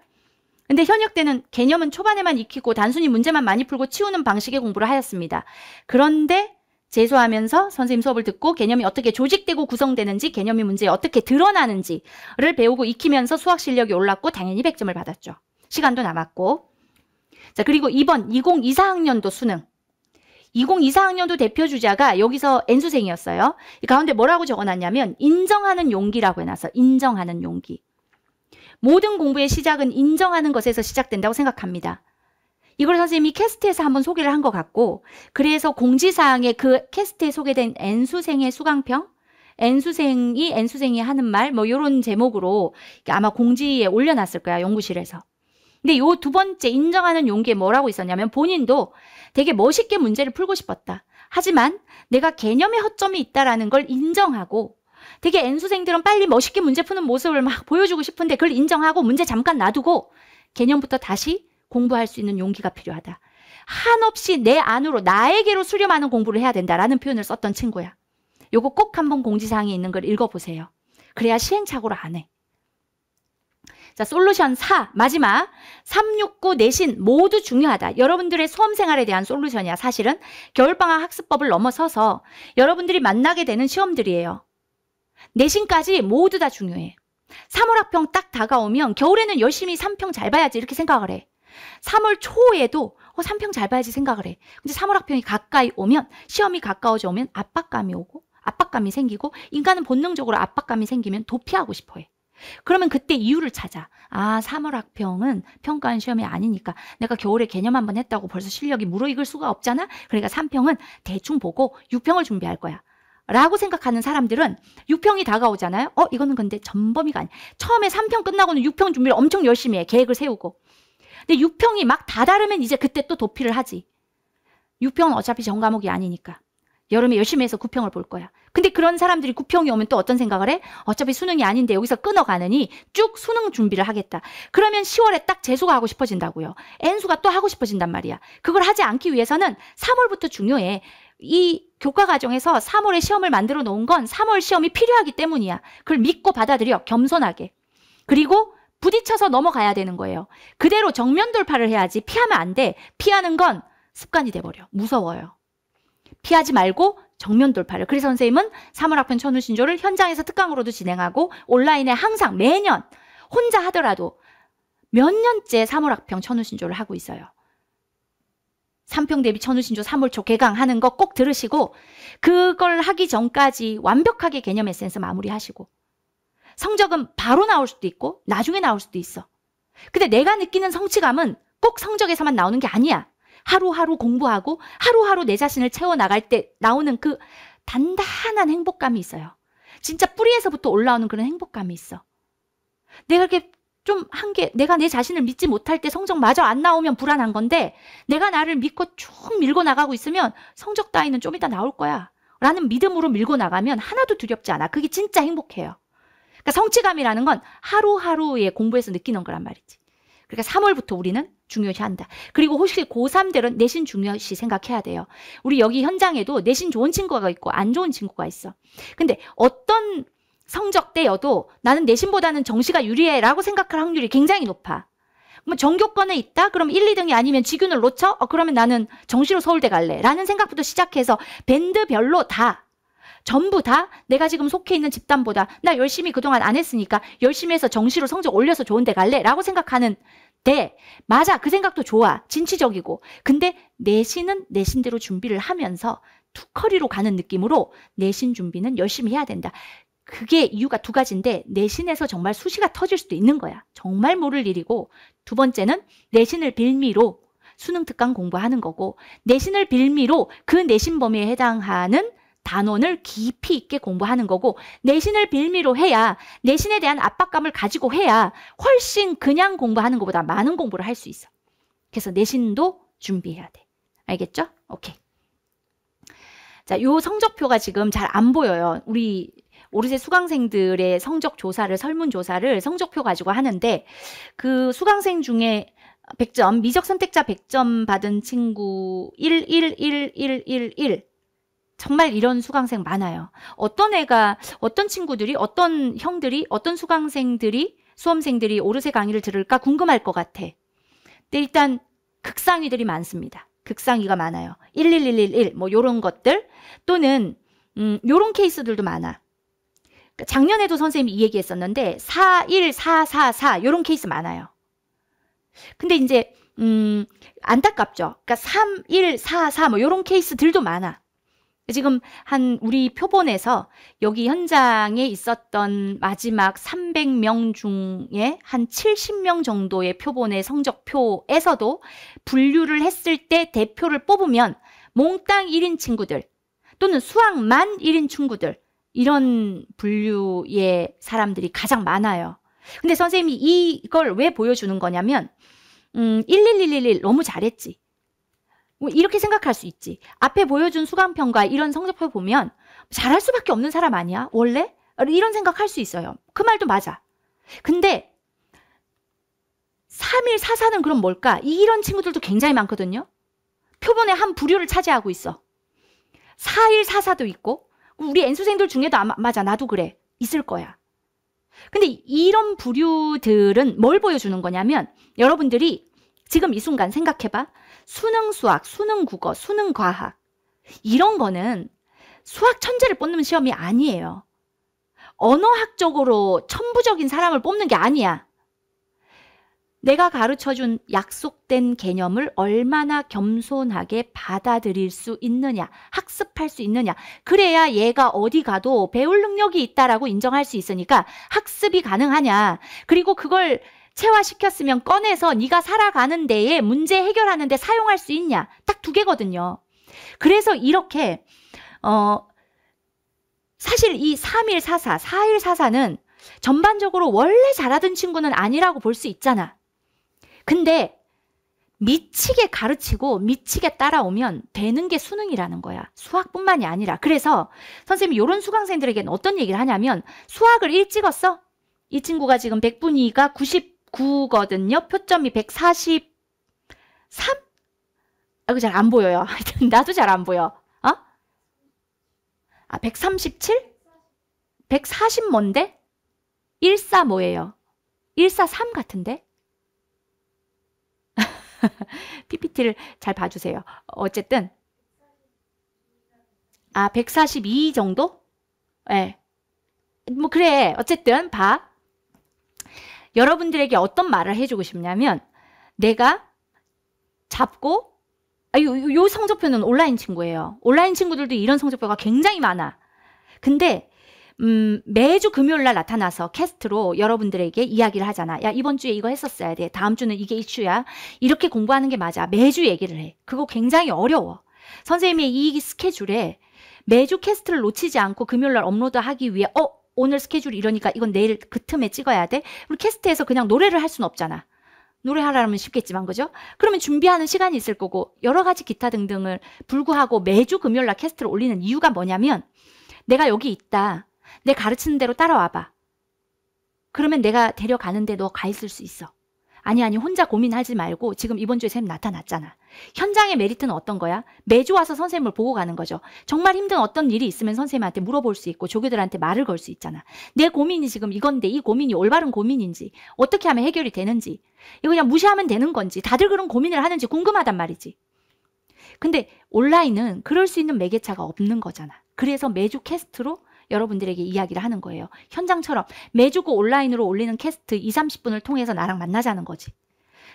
근데 현역 때는 개념은 초반에만 익히고 단순히 문제만 많이 풀고 치우는 방식의 공부를 하였습니다. 그런데 재수하면서 선생님 수업을 듣고 개념이 어떻게 조직되고 구성되는지 개념이 문제에 어떻게 드러나는지를 배우고 익히면서 수학 실력이 올랐고 당연히 100점을 받았죠. 시간도 남았고. 자, 그리고 2번 2024학년도 수능. 2024학년도 대표 주자가 여기서 N수생이었어요. 이 가운데 뭐라고 적어놨냐면 인정하는 용기라고 해놨어. 인정하는 용기. 모든 공부의 시작은 인정하는 것에서 시작된다고 생각합니다. 이걸 선생님이 캐스트에서 한번 소개를 한 것 같고 그래서 공지사항에 그 캐스트에 소개된 N수생의 수강평 N수생이 N수생이 하는 말 뭐 이런 제목으로 아마 공지에 올려놨을 거야 연구실에서 근데 요 두 번째 인정하는 용기에 뭐라고 있었냐면 본인도 되게 멋있게 문제를 풀고 싶었다 하지만 내가 개념의 허점이 있다라는 걸 인정하고 되게 N수생들은 빨리 멋있게 문제 푸는 모습을 막 보여주고 싶은데 그걸 인정하고 문제 잠깐 놔두고 개념부터 다시 공부할 수 있는 용기가 필요하다. 한없이 내 안으로 나에게로 수렴하는 공부를 해야 된다라는 표현을 썼던 친구야. 요거 꼭 한번 공지사항에 있는 걸 읽어보세요. 그래야 시행착오를 안 해. 자, 솔루션 4 마지막 369 내신 모두 중요하다. 여러분들의 수험 생활에 대한 솔루션이야 사실은 겨울방학 학습법을 넘어서서 여러분들이 만나게 되는 시험들이에요. 내신까지 모두 다 중요해. 3월 학평 딱 다가오면 겨울에는 열심히 3평 잘 봐야지 이렇게 생각을 해. 3월 초에도 어, 3평 잘 봐야지 생각을 해. 근데 3월 학평이 가까이 오면 시험이 가까워져 오면 압박감이 오고 압박감이 생기고 인간은 본능적으로 압박감이 생기면 도피하고 싶어 해. 그러면 그때 이유를 찾아. 아, 3월 학평은 평가한 시험이 아니니까 내가 겨울에 개념 한번 했다고 벌써 실력이 무르익을 수가 없잖아. 그러니까 3평은 대충 보고 6평을 준비할 거야. 라고 생각하는 사람들은 6평이 다가오잖아요. 어, 이거는 근데 전범위가 아니야. 처음에 3평 끝나고는 6평 준비를 엄청 열심히 해. 계획을 세우고. 근데 6평이 막 다다르면 이제 그때 또 도피를 하지. 6평은 어차피 전과목이 아니니까. 여름에 열심히 해서 9평을 볼 거야. 근데 그런 사람들이 9평이 오면 또 어떤 생각을 해? 어차피 수능이 아닌데 여기서 끊어가느니 쭉 수능 준비를 하겠다. 그러면 10월에 딱 재수가 하고 싶어진다고요. N수가 또 하고 싶어진단 말이야. 그걸 하지 않기 위해서는 3월부터 중요해. 이 교과 과정에서 3월에 시험을 만들어 놓은 건 3월 시험이 필요하기 때문이야. 그걸 믿고 받아들여 겸손하게. 그리고 부딪혀서 넘어가야 되는 거예요. 그대로 정면 돌파를 해야지 피하면 안 돼. 피하는 건 습관이 돼버려. 무서워요. 피하지 말고 정면 돌파를. 그래서 선생님은 3월 학편 천우신조를 현장에서 특강으로도 진행하고 온라인에 항상 매년 혼자 하더라도 몇 년째 3월 학평 천우신조를 하고 있어요. 삼평 대비 천우신조 3월 초 개강하는 거 꼭 들으시고 그걸 하기 전까지 완벽하게 개념 에센스 마무리하시고 성적은 바로 나올 수도 있고 나중에 나올 수도 있어. 근데 내가 느끼는 성취감은 꼭 성적에서만 나오는 게 아니야. 하루하루 공부하고 하루하루 내 자신을 채워나갈 때 나오는 그 단단한 행복감이 있어요. 진짜 뿌리에서부터 올라오는 그런 행복감이 있어. 내가 이렇게 좀한게 내가 내 자신을 믿지 못할 때 성적 마저 안 나오면 불안한 건데 내가 나를 믿고 쭉 밀고 나가고 있으면 성적 따위는 좀 이따 나올 거야. 라는 믿음으로 밀고 나가면 하나도 두렵지 않아. 그게 진짜 행복해요. 그러니까 성취감이라는 건 하루하루의 공부에서 느끼는 거란 말이지. 그러니까 3월부터 우리는 중요시한다. 그리고 혹시 고3들은 내신 중요시 생각해야 돼요. 우리 여기 현장에도 내신 좋은 친구가 있고 안 좋은 친구가 있어. 근데 어떤 성적대여도 나는 내신보다는 정시가 유리해라고 생각할 확률이 굉장히 높아. 뭐 전교권에 있다? 그럼 1, 2등이 아니면 지균을 놓쳐? 어, 그러면 나는 정시로 서울대 갈래. 라는 생각부터 시작해서 밴드별로 다 전부 다 내가 지금 속해 있는 집단보다 나 열심히 그동안 안 했으니까 열심히 해서 정시로 성적 올려서 좋은 데 갈래 라고 생각하는 데 맞아 그 생각도 좋아 진취적이고 근데 내신은 내신대로 준비를 하면서 투커리로 가는 느낌으로 내신 준비는 열심히 해야 된다 그게 이유가 두 가지인데 내신에서 정말 수시가 터질 수도 있는 거야. 정말 모를 일이고 두 번째는 내신을 빌미로 수능 특강 공부하는 거고 내신을 빌미로 그 내신 범위에 해당하는 단원을 깊이 있게 공부하는 거고 내신을 빌미로 해야 내신에 대한 압박감을 가지고 해야 훨씬 그냥 공부하는 것보다 많은 공부를 할 수 있어. 그래서 내신도 준비해야 돼. 알겠죠? 오케이. 자, 요 성적표가 지금 잘 안 보여요. 우리 오르세 수강생들의 성적 조사를 설문 조사를 성적표 가지고 하는데 그 수강생 중에 100점 미적 선택자 100점 받은 친구 1 1 1 1 1 1 정말 이런 수강생 많아요. 어떤 애가 어떤 친구들이 어떤 형들이 어떤 수강생들이 수험생들이 오르세 강의를 들을까 궁금할 것 같아. 근데 일단 극상위들이 많습니다. 극상위가 많아요. 11111, 뭐, 요런 것들. 또는, 음, 요런 케이스들도 많아. 작년에도 선생님이 이 얘기했었는데 41444 이런 케이스 많아요. 근데 이제 음 안타깝죠. 그러니까 3144뭐 이런 케이스들도 많아. 지금 한 우리 표본에서 여기 현장에 있었던 마지막 300명 중에 한 70명 정도의 표본의 성적표에서도 분류를 했을 때 대표를 뽑으면 몽땅 1인 친구들 또는 수학만 1인 친구들 이런 분류의 사람들이 가장 많아요. 근데 선생님이 이걸 왜 보여주는 거냐면, 음, 11111 너무 잘했지. 뭐 이렇게 생각할 수 있지. 앞에 보여준 수강평가 이런 성적표 보면 잘할 수밖에 없는 사람 아니야? 원래? 이런 생각할 수 있어요. 그 말도 맞아. 근데 3 1 4 4는 그럼 뭘까? 이런 친구들도 굉장히 많거든요. 표본의 한 부류를 차지하고 있어. 4 1 4 4도 있고 우리 N수생들 중에도 아마, 맞아, 나도 그래. 있을 거야. 근데 이런 부류들은 뭘 보여주는 거냐면 여러분들이 지금 이 순간 생각해봐. 수능 수학, 수능 국어, 수능 과학. 이런 거는 수학 천재를 뽑는 시험이 아니에요. 언어학적으로 천부적인 사람을 뽑는 게 아니야. 내가 가르쳐 준 약속된 개념을 얼마나 겸손하게 받아들일 수 있느냐, 학습할 수 있느냐. 그래야 얘가 어디 가도 배울 능력이 있다라고 인정할 수 있으니까 학습이 가능하냐. 그리고 그걸 체화시켰으면 꺼내서 네가 살아가는 데에 문제 해결하는 데 사용할 수 있냐. 딱 두 개거든요. 그래서 이렇게 어 사실 이3일4사4일4사는 전반적으로 원래 잘하던 친구는 아니라고 볼 수 있잖아. 근데 미치게 가르치고 미치게 따라오면 되는 게 수능이라는 거야. 수학뿐만이 아니라. 그래서 선생님이 이런 수강생들에게는 어떤 얘기를 하냐면 수학을 1 찍었어? 이 친구가 지금 백분위가 99거든요. 표점이 143? 아, 그잘 안 보여요. 하여튼 나도 잘 안 보여. 어? 아, 137? 140 뭔데? 14 뭐예요? 143 같은데? PPT를 잘 봐주세요. 어쨌든 아, 142 정도? 예. 네. 뭐 그래. 어쨌든 봐. 여러분들에게 어떤 말을 해주고 싶냐면 내가 잡고 아, 요, 요 성적표는 온라인 친구예요. 온라인 친구들도 이런 성적표가 굉장히 많아. 근데 음, 매주 금요일 날 나타나서 캐스트로 여러분들에게 이야기를 하잖아. 야, 이번 주에 이거 했었어야 돼. 다음 주는 이게 이슈야. 이렇게 공부하는 게 맞아. 매주 얘기를 해. 그거 굉장히 어려워. 선생님의 이 스케줄에 매주 캐스트를 놓치지 않고 금요일 날 업로드하기 위해 어, 오늘 스케줄이 이러니까 이건 내일 그 틈에 찍어야 돼. 우리 캐스트에서 그냥 노래를 할 수는 없잖아. 노래하라면 쉽겠지만 그죠? 그러면 준비하는 시간이 있을 거고 여러 가지 기타 등등을 불구하고 매주 금요일 날 캐스트를 올리는 이유가 뭐냐면 내가 여기 있다. 내 가르치는 대로 따라와봐. 그러면 내가 데려가는데 너 가 있을 수 있어. 아니, 아니, 혼자 고민하지 말고 지금 이번 주에 쌤 나타났잖아. 현장의 메리트는 어떤 거야? 매주 와서 선생님을 보고 가는 거죠. 정말 힘든 어떤 일이 있으면 선생님한테 물어볼 수 있고 조교들한테 말을 걸 수 있잖아. 내 고민이 지금 이건데 이 고민이 올바른 고민인지 어떻게 하면 해결이 되는지 이거 그냥 무시하면 되는 건지 다들 그런 고민을 하는지 궁금하단 말이지. 근데 온라인은 그럴 수 있는 매개차가 없는 거잖아. 그래서 매주 캐스트로 여러분들에게 이야기를 하는 거예요. 현장처럼 매주 그 온라인으로 올리는 캐스트 2, 30분을 통해서 나랑 만나자는 거지.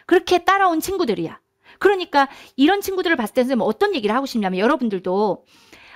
그렇게 따라온 친구들이야. 그러니까 이런 친구들을 봤을 때는 뭐 어떤 얘기를 하고 싶냐면 여러분들도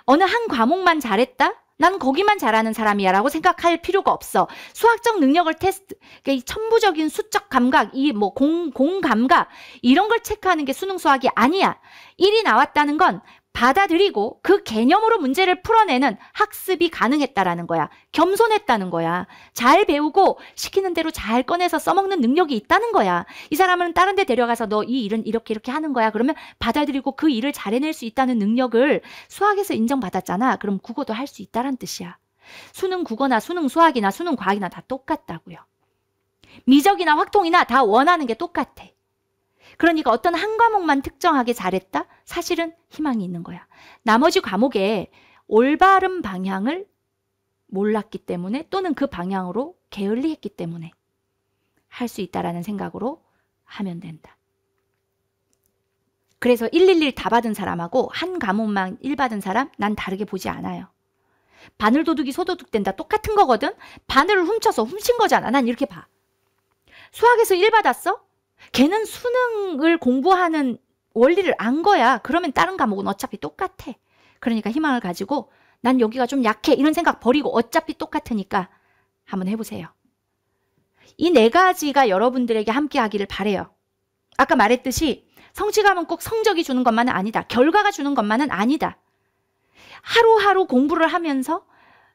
어느 한 과목만 잘했다? 난 거기만 잘하는 사람이야 라고 생각할 필요가 없어. 수학적 능력을 테스트, 그러니까 이 천부적인 수적 감각, 이 뭐 공, 공감각, 이런 걸 체크하는 게 수능 수학이 아니야. 1이 나왔다는 건 받아들이고 그 개념으로 문제를 풀어내는 학습이 가능했다라는 거야. 겸손했다는 거야. 잘 배우고 시키는 대로 잘 꺼내서 써먹는 능력이 있다는 거야. 이 사람은 다른 데 데려가서 너 이 일은 이렇게 이렇게 하는 거야. 그러면 받아들이고 그 일을 잘 해낼 수 있다는 능력을 수학에서 인정받았잖아. 그럼 국어도 할 수 있다란 뜻이야. 수능 국어나 수능 수학이나 수능 과학이나 다 똑같다고요. 미적이나 확통이나 다 원하는 게 똑같아. 그러니까 어떤 한 과목만 특정하게 잘했다? 사실은 희망이 있는 거야. 나머지 과목에 올바른 방향을 몰랐기 때문에 또는 그 방향으로 게을리했기 때문에 할 수 있다라는 생각으로 하면 된다. 그래서 111 다 받은 사람하고 한 과목만 1 받은 사람 난 다르게 보지 않아요. 바늘 도둑이 소도둑 된다 똑같은 거거든. 바늘을 훔쳐서 훔친 거잖아. 난 이렇게 봐. 수학에서 1 받았어? 걔는 수능을 공부하는 원리를 안 거야. 그러면 다른 과목은 어차피 똑같아. 그러니까 희망을 가지고 난 여기가 좀 약해. 이런 생각 버리고 어차피 똑같으니까 한번 해보세요. 이 네 가지가 여러분들에게 함께 하기를 바래요. 아까 말했듯이 성취감은 꼭 성적이 주는 것만은 아니다. 결과가 주는 것만은 아니다. 하루하루 공부를 하면서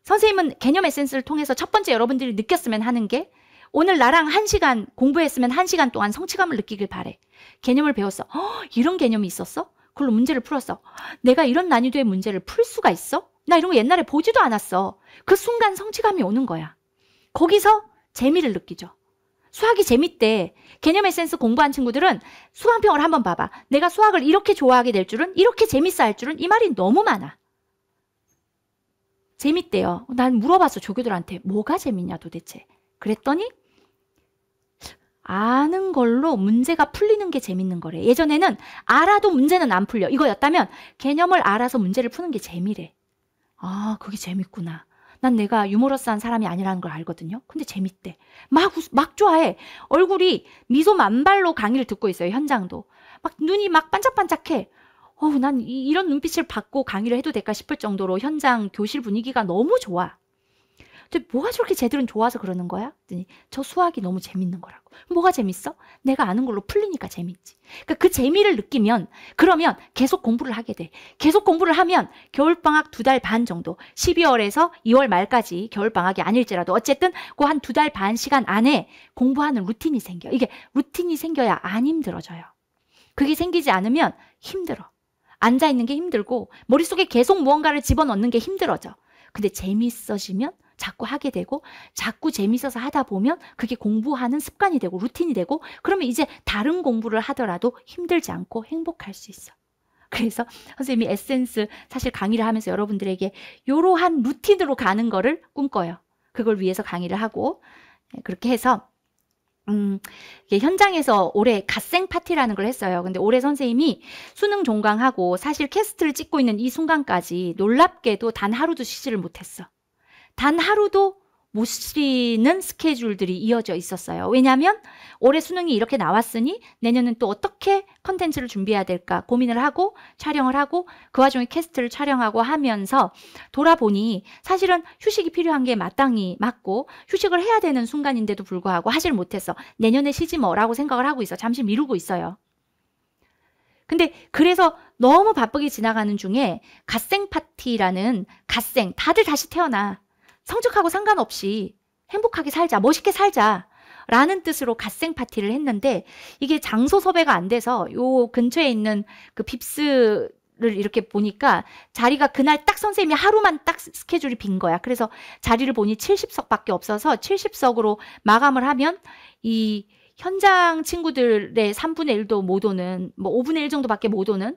선생님은 개념 에센스를 통해서 첫 번째 여러분들이 느꼈으면 하는 게 오늘 나랑 한시간 공부했으면 한시간 동안 성취감을 느끼길 바래. 개념을 배웠어. 허, 이런 개념이 있었어? 그걸로 문제를 풀었어. 내가 이런 난이도의 문제를 풀 수가 있어? 나 이런 거 옛날에 보지도 않았어. 그 순간 성취감이 오는 거야. 거기서 재미를 느끼죠. 수학이 재밌대. 개념 에센스 공부한 친구들은 수강평을 한번 봐봐. 내가 수학을 이렇게 좋아하게 될 줄은, 이렇게 재밌어 할 줄은 이 말이 너무 많아. 재밌대요. 난 물어봤어, 조교들한테. 뭐가 재밌냐 도대체. 그랬더니 아는 걸로 문제가 풀리는 게 재밌는 거래. 예전에는 알아도 문제는 안 풀려. 이거였다면 개념을 알아서 문제를 푸는 게 재미래. 아, 그게 재밌구나. 난 내가 유머러스한 사람이 아니라는 걸 알거든요. 근데 재밌대. 막, 우스, 막 좋아해. 얼굴이 미소 만발로 강의를 듣고 있어요, 현장도. 막 눈이 막 반짝반짝해. 어우, 난 이, 이런 눈빛을 받고 강의를 해도 될까 싶을 정도로 현장 교실 분위기가 너무 좋아. 근데 뭐가 저렇게 제들은 좋아서 그러는 거야? 그랬더니 저 수학이 너무 재밌는 거라고. 뭐가 재밌어? 내가 아는 걸로 풀리니까 재밌지. 그러니까 그 재미를 느끼면 그러면 계속 공부를 하게 돼. 계속 공부를 하면 겨울방학 두 달 반 정도 12월에서 2월 말까지 겨울방학이 아닐지라도 어쨌든 그 한 두 달 반 시간 안에 공부하는 루틴이 생겨. 이게 루틴이 생겨야 안 힘들어져요. 그게 생기지 않으면 힘들어. 앉아있는 게 힘들고 머릿속에 계속 무언가를 집어넣는 게 힘들어져. 근데 재미있어지면 자꾸 하게 되고 자꾸 재밌어서 하다 보면 그게 공부하는 습관이 되고 루틴이 되고 그러면 이제 다른 공부를 하더라도 힘들지 않고 행복할 수 있어. 그래서 선생님이 에센스 사실 강의를 하면서 여러분들에게 이러한 루틴으로 가는 거를 꿈꿔요. 그걸 위해서 강의를 하고 네, 그렇게 해서 음, 현장에서 올해 갓생 파티라는 걸 했어요. 근데 올해 선생님이 수능 종강하고 사실 캐스트를 찍고 있는 이 순간까지 놀랍게도 단 하루도 쉬지를 못했어. 단 하루도 못 쉬는 스케줄들이 이어져 있었어요. 왜냐하면 올해 수능이 이렇게 나왔으니 내년은 또 어떻게 컨텐츠를 준비해야 될까 고민을 하고 촬영을 하고 그 와중에 캐스트를 촬영하고 하면서 돌아보니 사실은 휴식이 필요한 게 마땅히 맞고 휴식을 해야 되는 순간인데도 불구하고 하질 못해서 내년에 쉬지 뭐라고 생각을 하고 있어 잠시 미루고 있어요. 근데 그래서 너무 바쁘게 지나가는 중에 갓생 파티라는 갓생 다들 다시 태어나 성적하고 상관없이 행복하게 살자, 멋있게 살자. 라는 뜻으로 갓생 파티를 했는데 이게 장소 섭외가 안 돼서 요 근처에 있는 그 빕스 를 이렇게 보니까 자리가 그날 딱 선생님이 하루만 딱 스케줄이 빈 거야. 그래서 자리를 보니 70석밖에 없어서 70석으로 마감을 하면 이 현장 친구들의 3분의 1도 못 오는 뭐 5분의 1 정도밖에 못 오는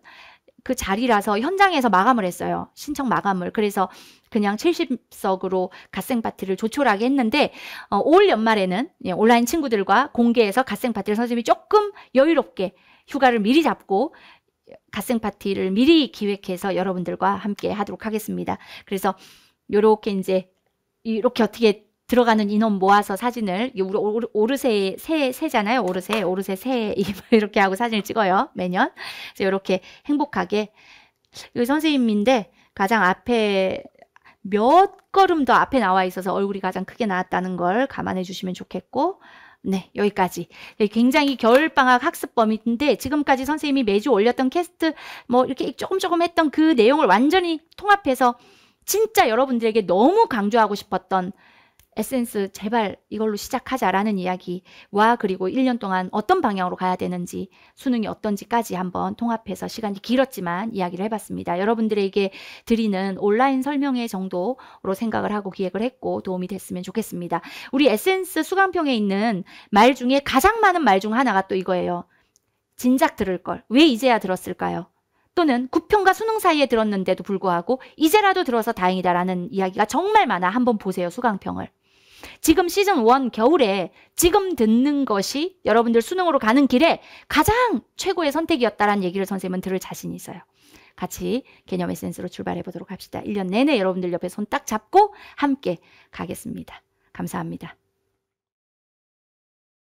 그 자리라서 현장에서 마감을 했어요. 신청 마감을. 그래서 그냥 70석으로 갓생 파티를 조촐하게 했는데 어, 올 연말에는 예, 온라인 친구들과 공개해서 갓생 파티를 선생님이 조금 여유롭게 휴가를 미리 잡고 갓생 파티를 미리 기획해서 여러분들과 함께 하도록 하겠습니다. 그래서 요렇게 이제 이렇게 어떻게 들어가는 인원 모아서 사진을 우리 오르세 새 새잖아요. 오르세 오르세 새 뭐 이렇게 하고 사진을 찍어요. 매년. 그래서 이렇게 행복하게 여기 선생님인데 가장 앞에 몇 걸음 더 앞에 나와 있어서 얼굴이 가장 크게 나왔다는 걸 감안해 주시면 좋겠고 네, 여기까지. 굉장히 겨울방학 학습범인데 지금까지 선생님이 매주 올렸던 캐스트 뭐 이렇게 조금 조금 했던 그 내용을 완전히 통합해서 진짜 여러분들에게 너무 강조하고 싶었던 에센스 제발 이걸로 시작하자라는 이야기와 그리고 1년 동안 어떤 방향으로 가야 되는지 수능이 어떤지까지 한번 통합해서 시간이 길었지만 이야기를 해봤습니다. 여러분들에게 드리는 온라인 설명회 정도로 생각을 하고 기획을 했고 도움이 됐으면 좋겠습니다. 우리 에센스 수강평에 있는 말 중에 가장 많은 말 중 하나가 또 이거예요. 진작 들을 걸. 왜 이제야 들었을까요? 또는 구평과 수능 사이에 들었는데도 불구하고 이제라도 들어서 다행이다라는 이야기가 정말 많아. 한번 보세요, 수강평을. 지금 시즌 원 겨울에 지금 듣는 것이 여러분들 수능으로 가는 길에 가장 최고의 선택이었다라는 얘기를 선생님은 들을 자신이 있어요. 같이 개념 에센스로 출발해 보도록 합시다. 1년 내내 여러분들 옆에 손 딱 잡고 함께 가겠습니다. 감사합니다.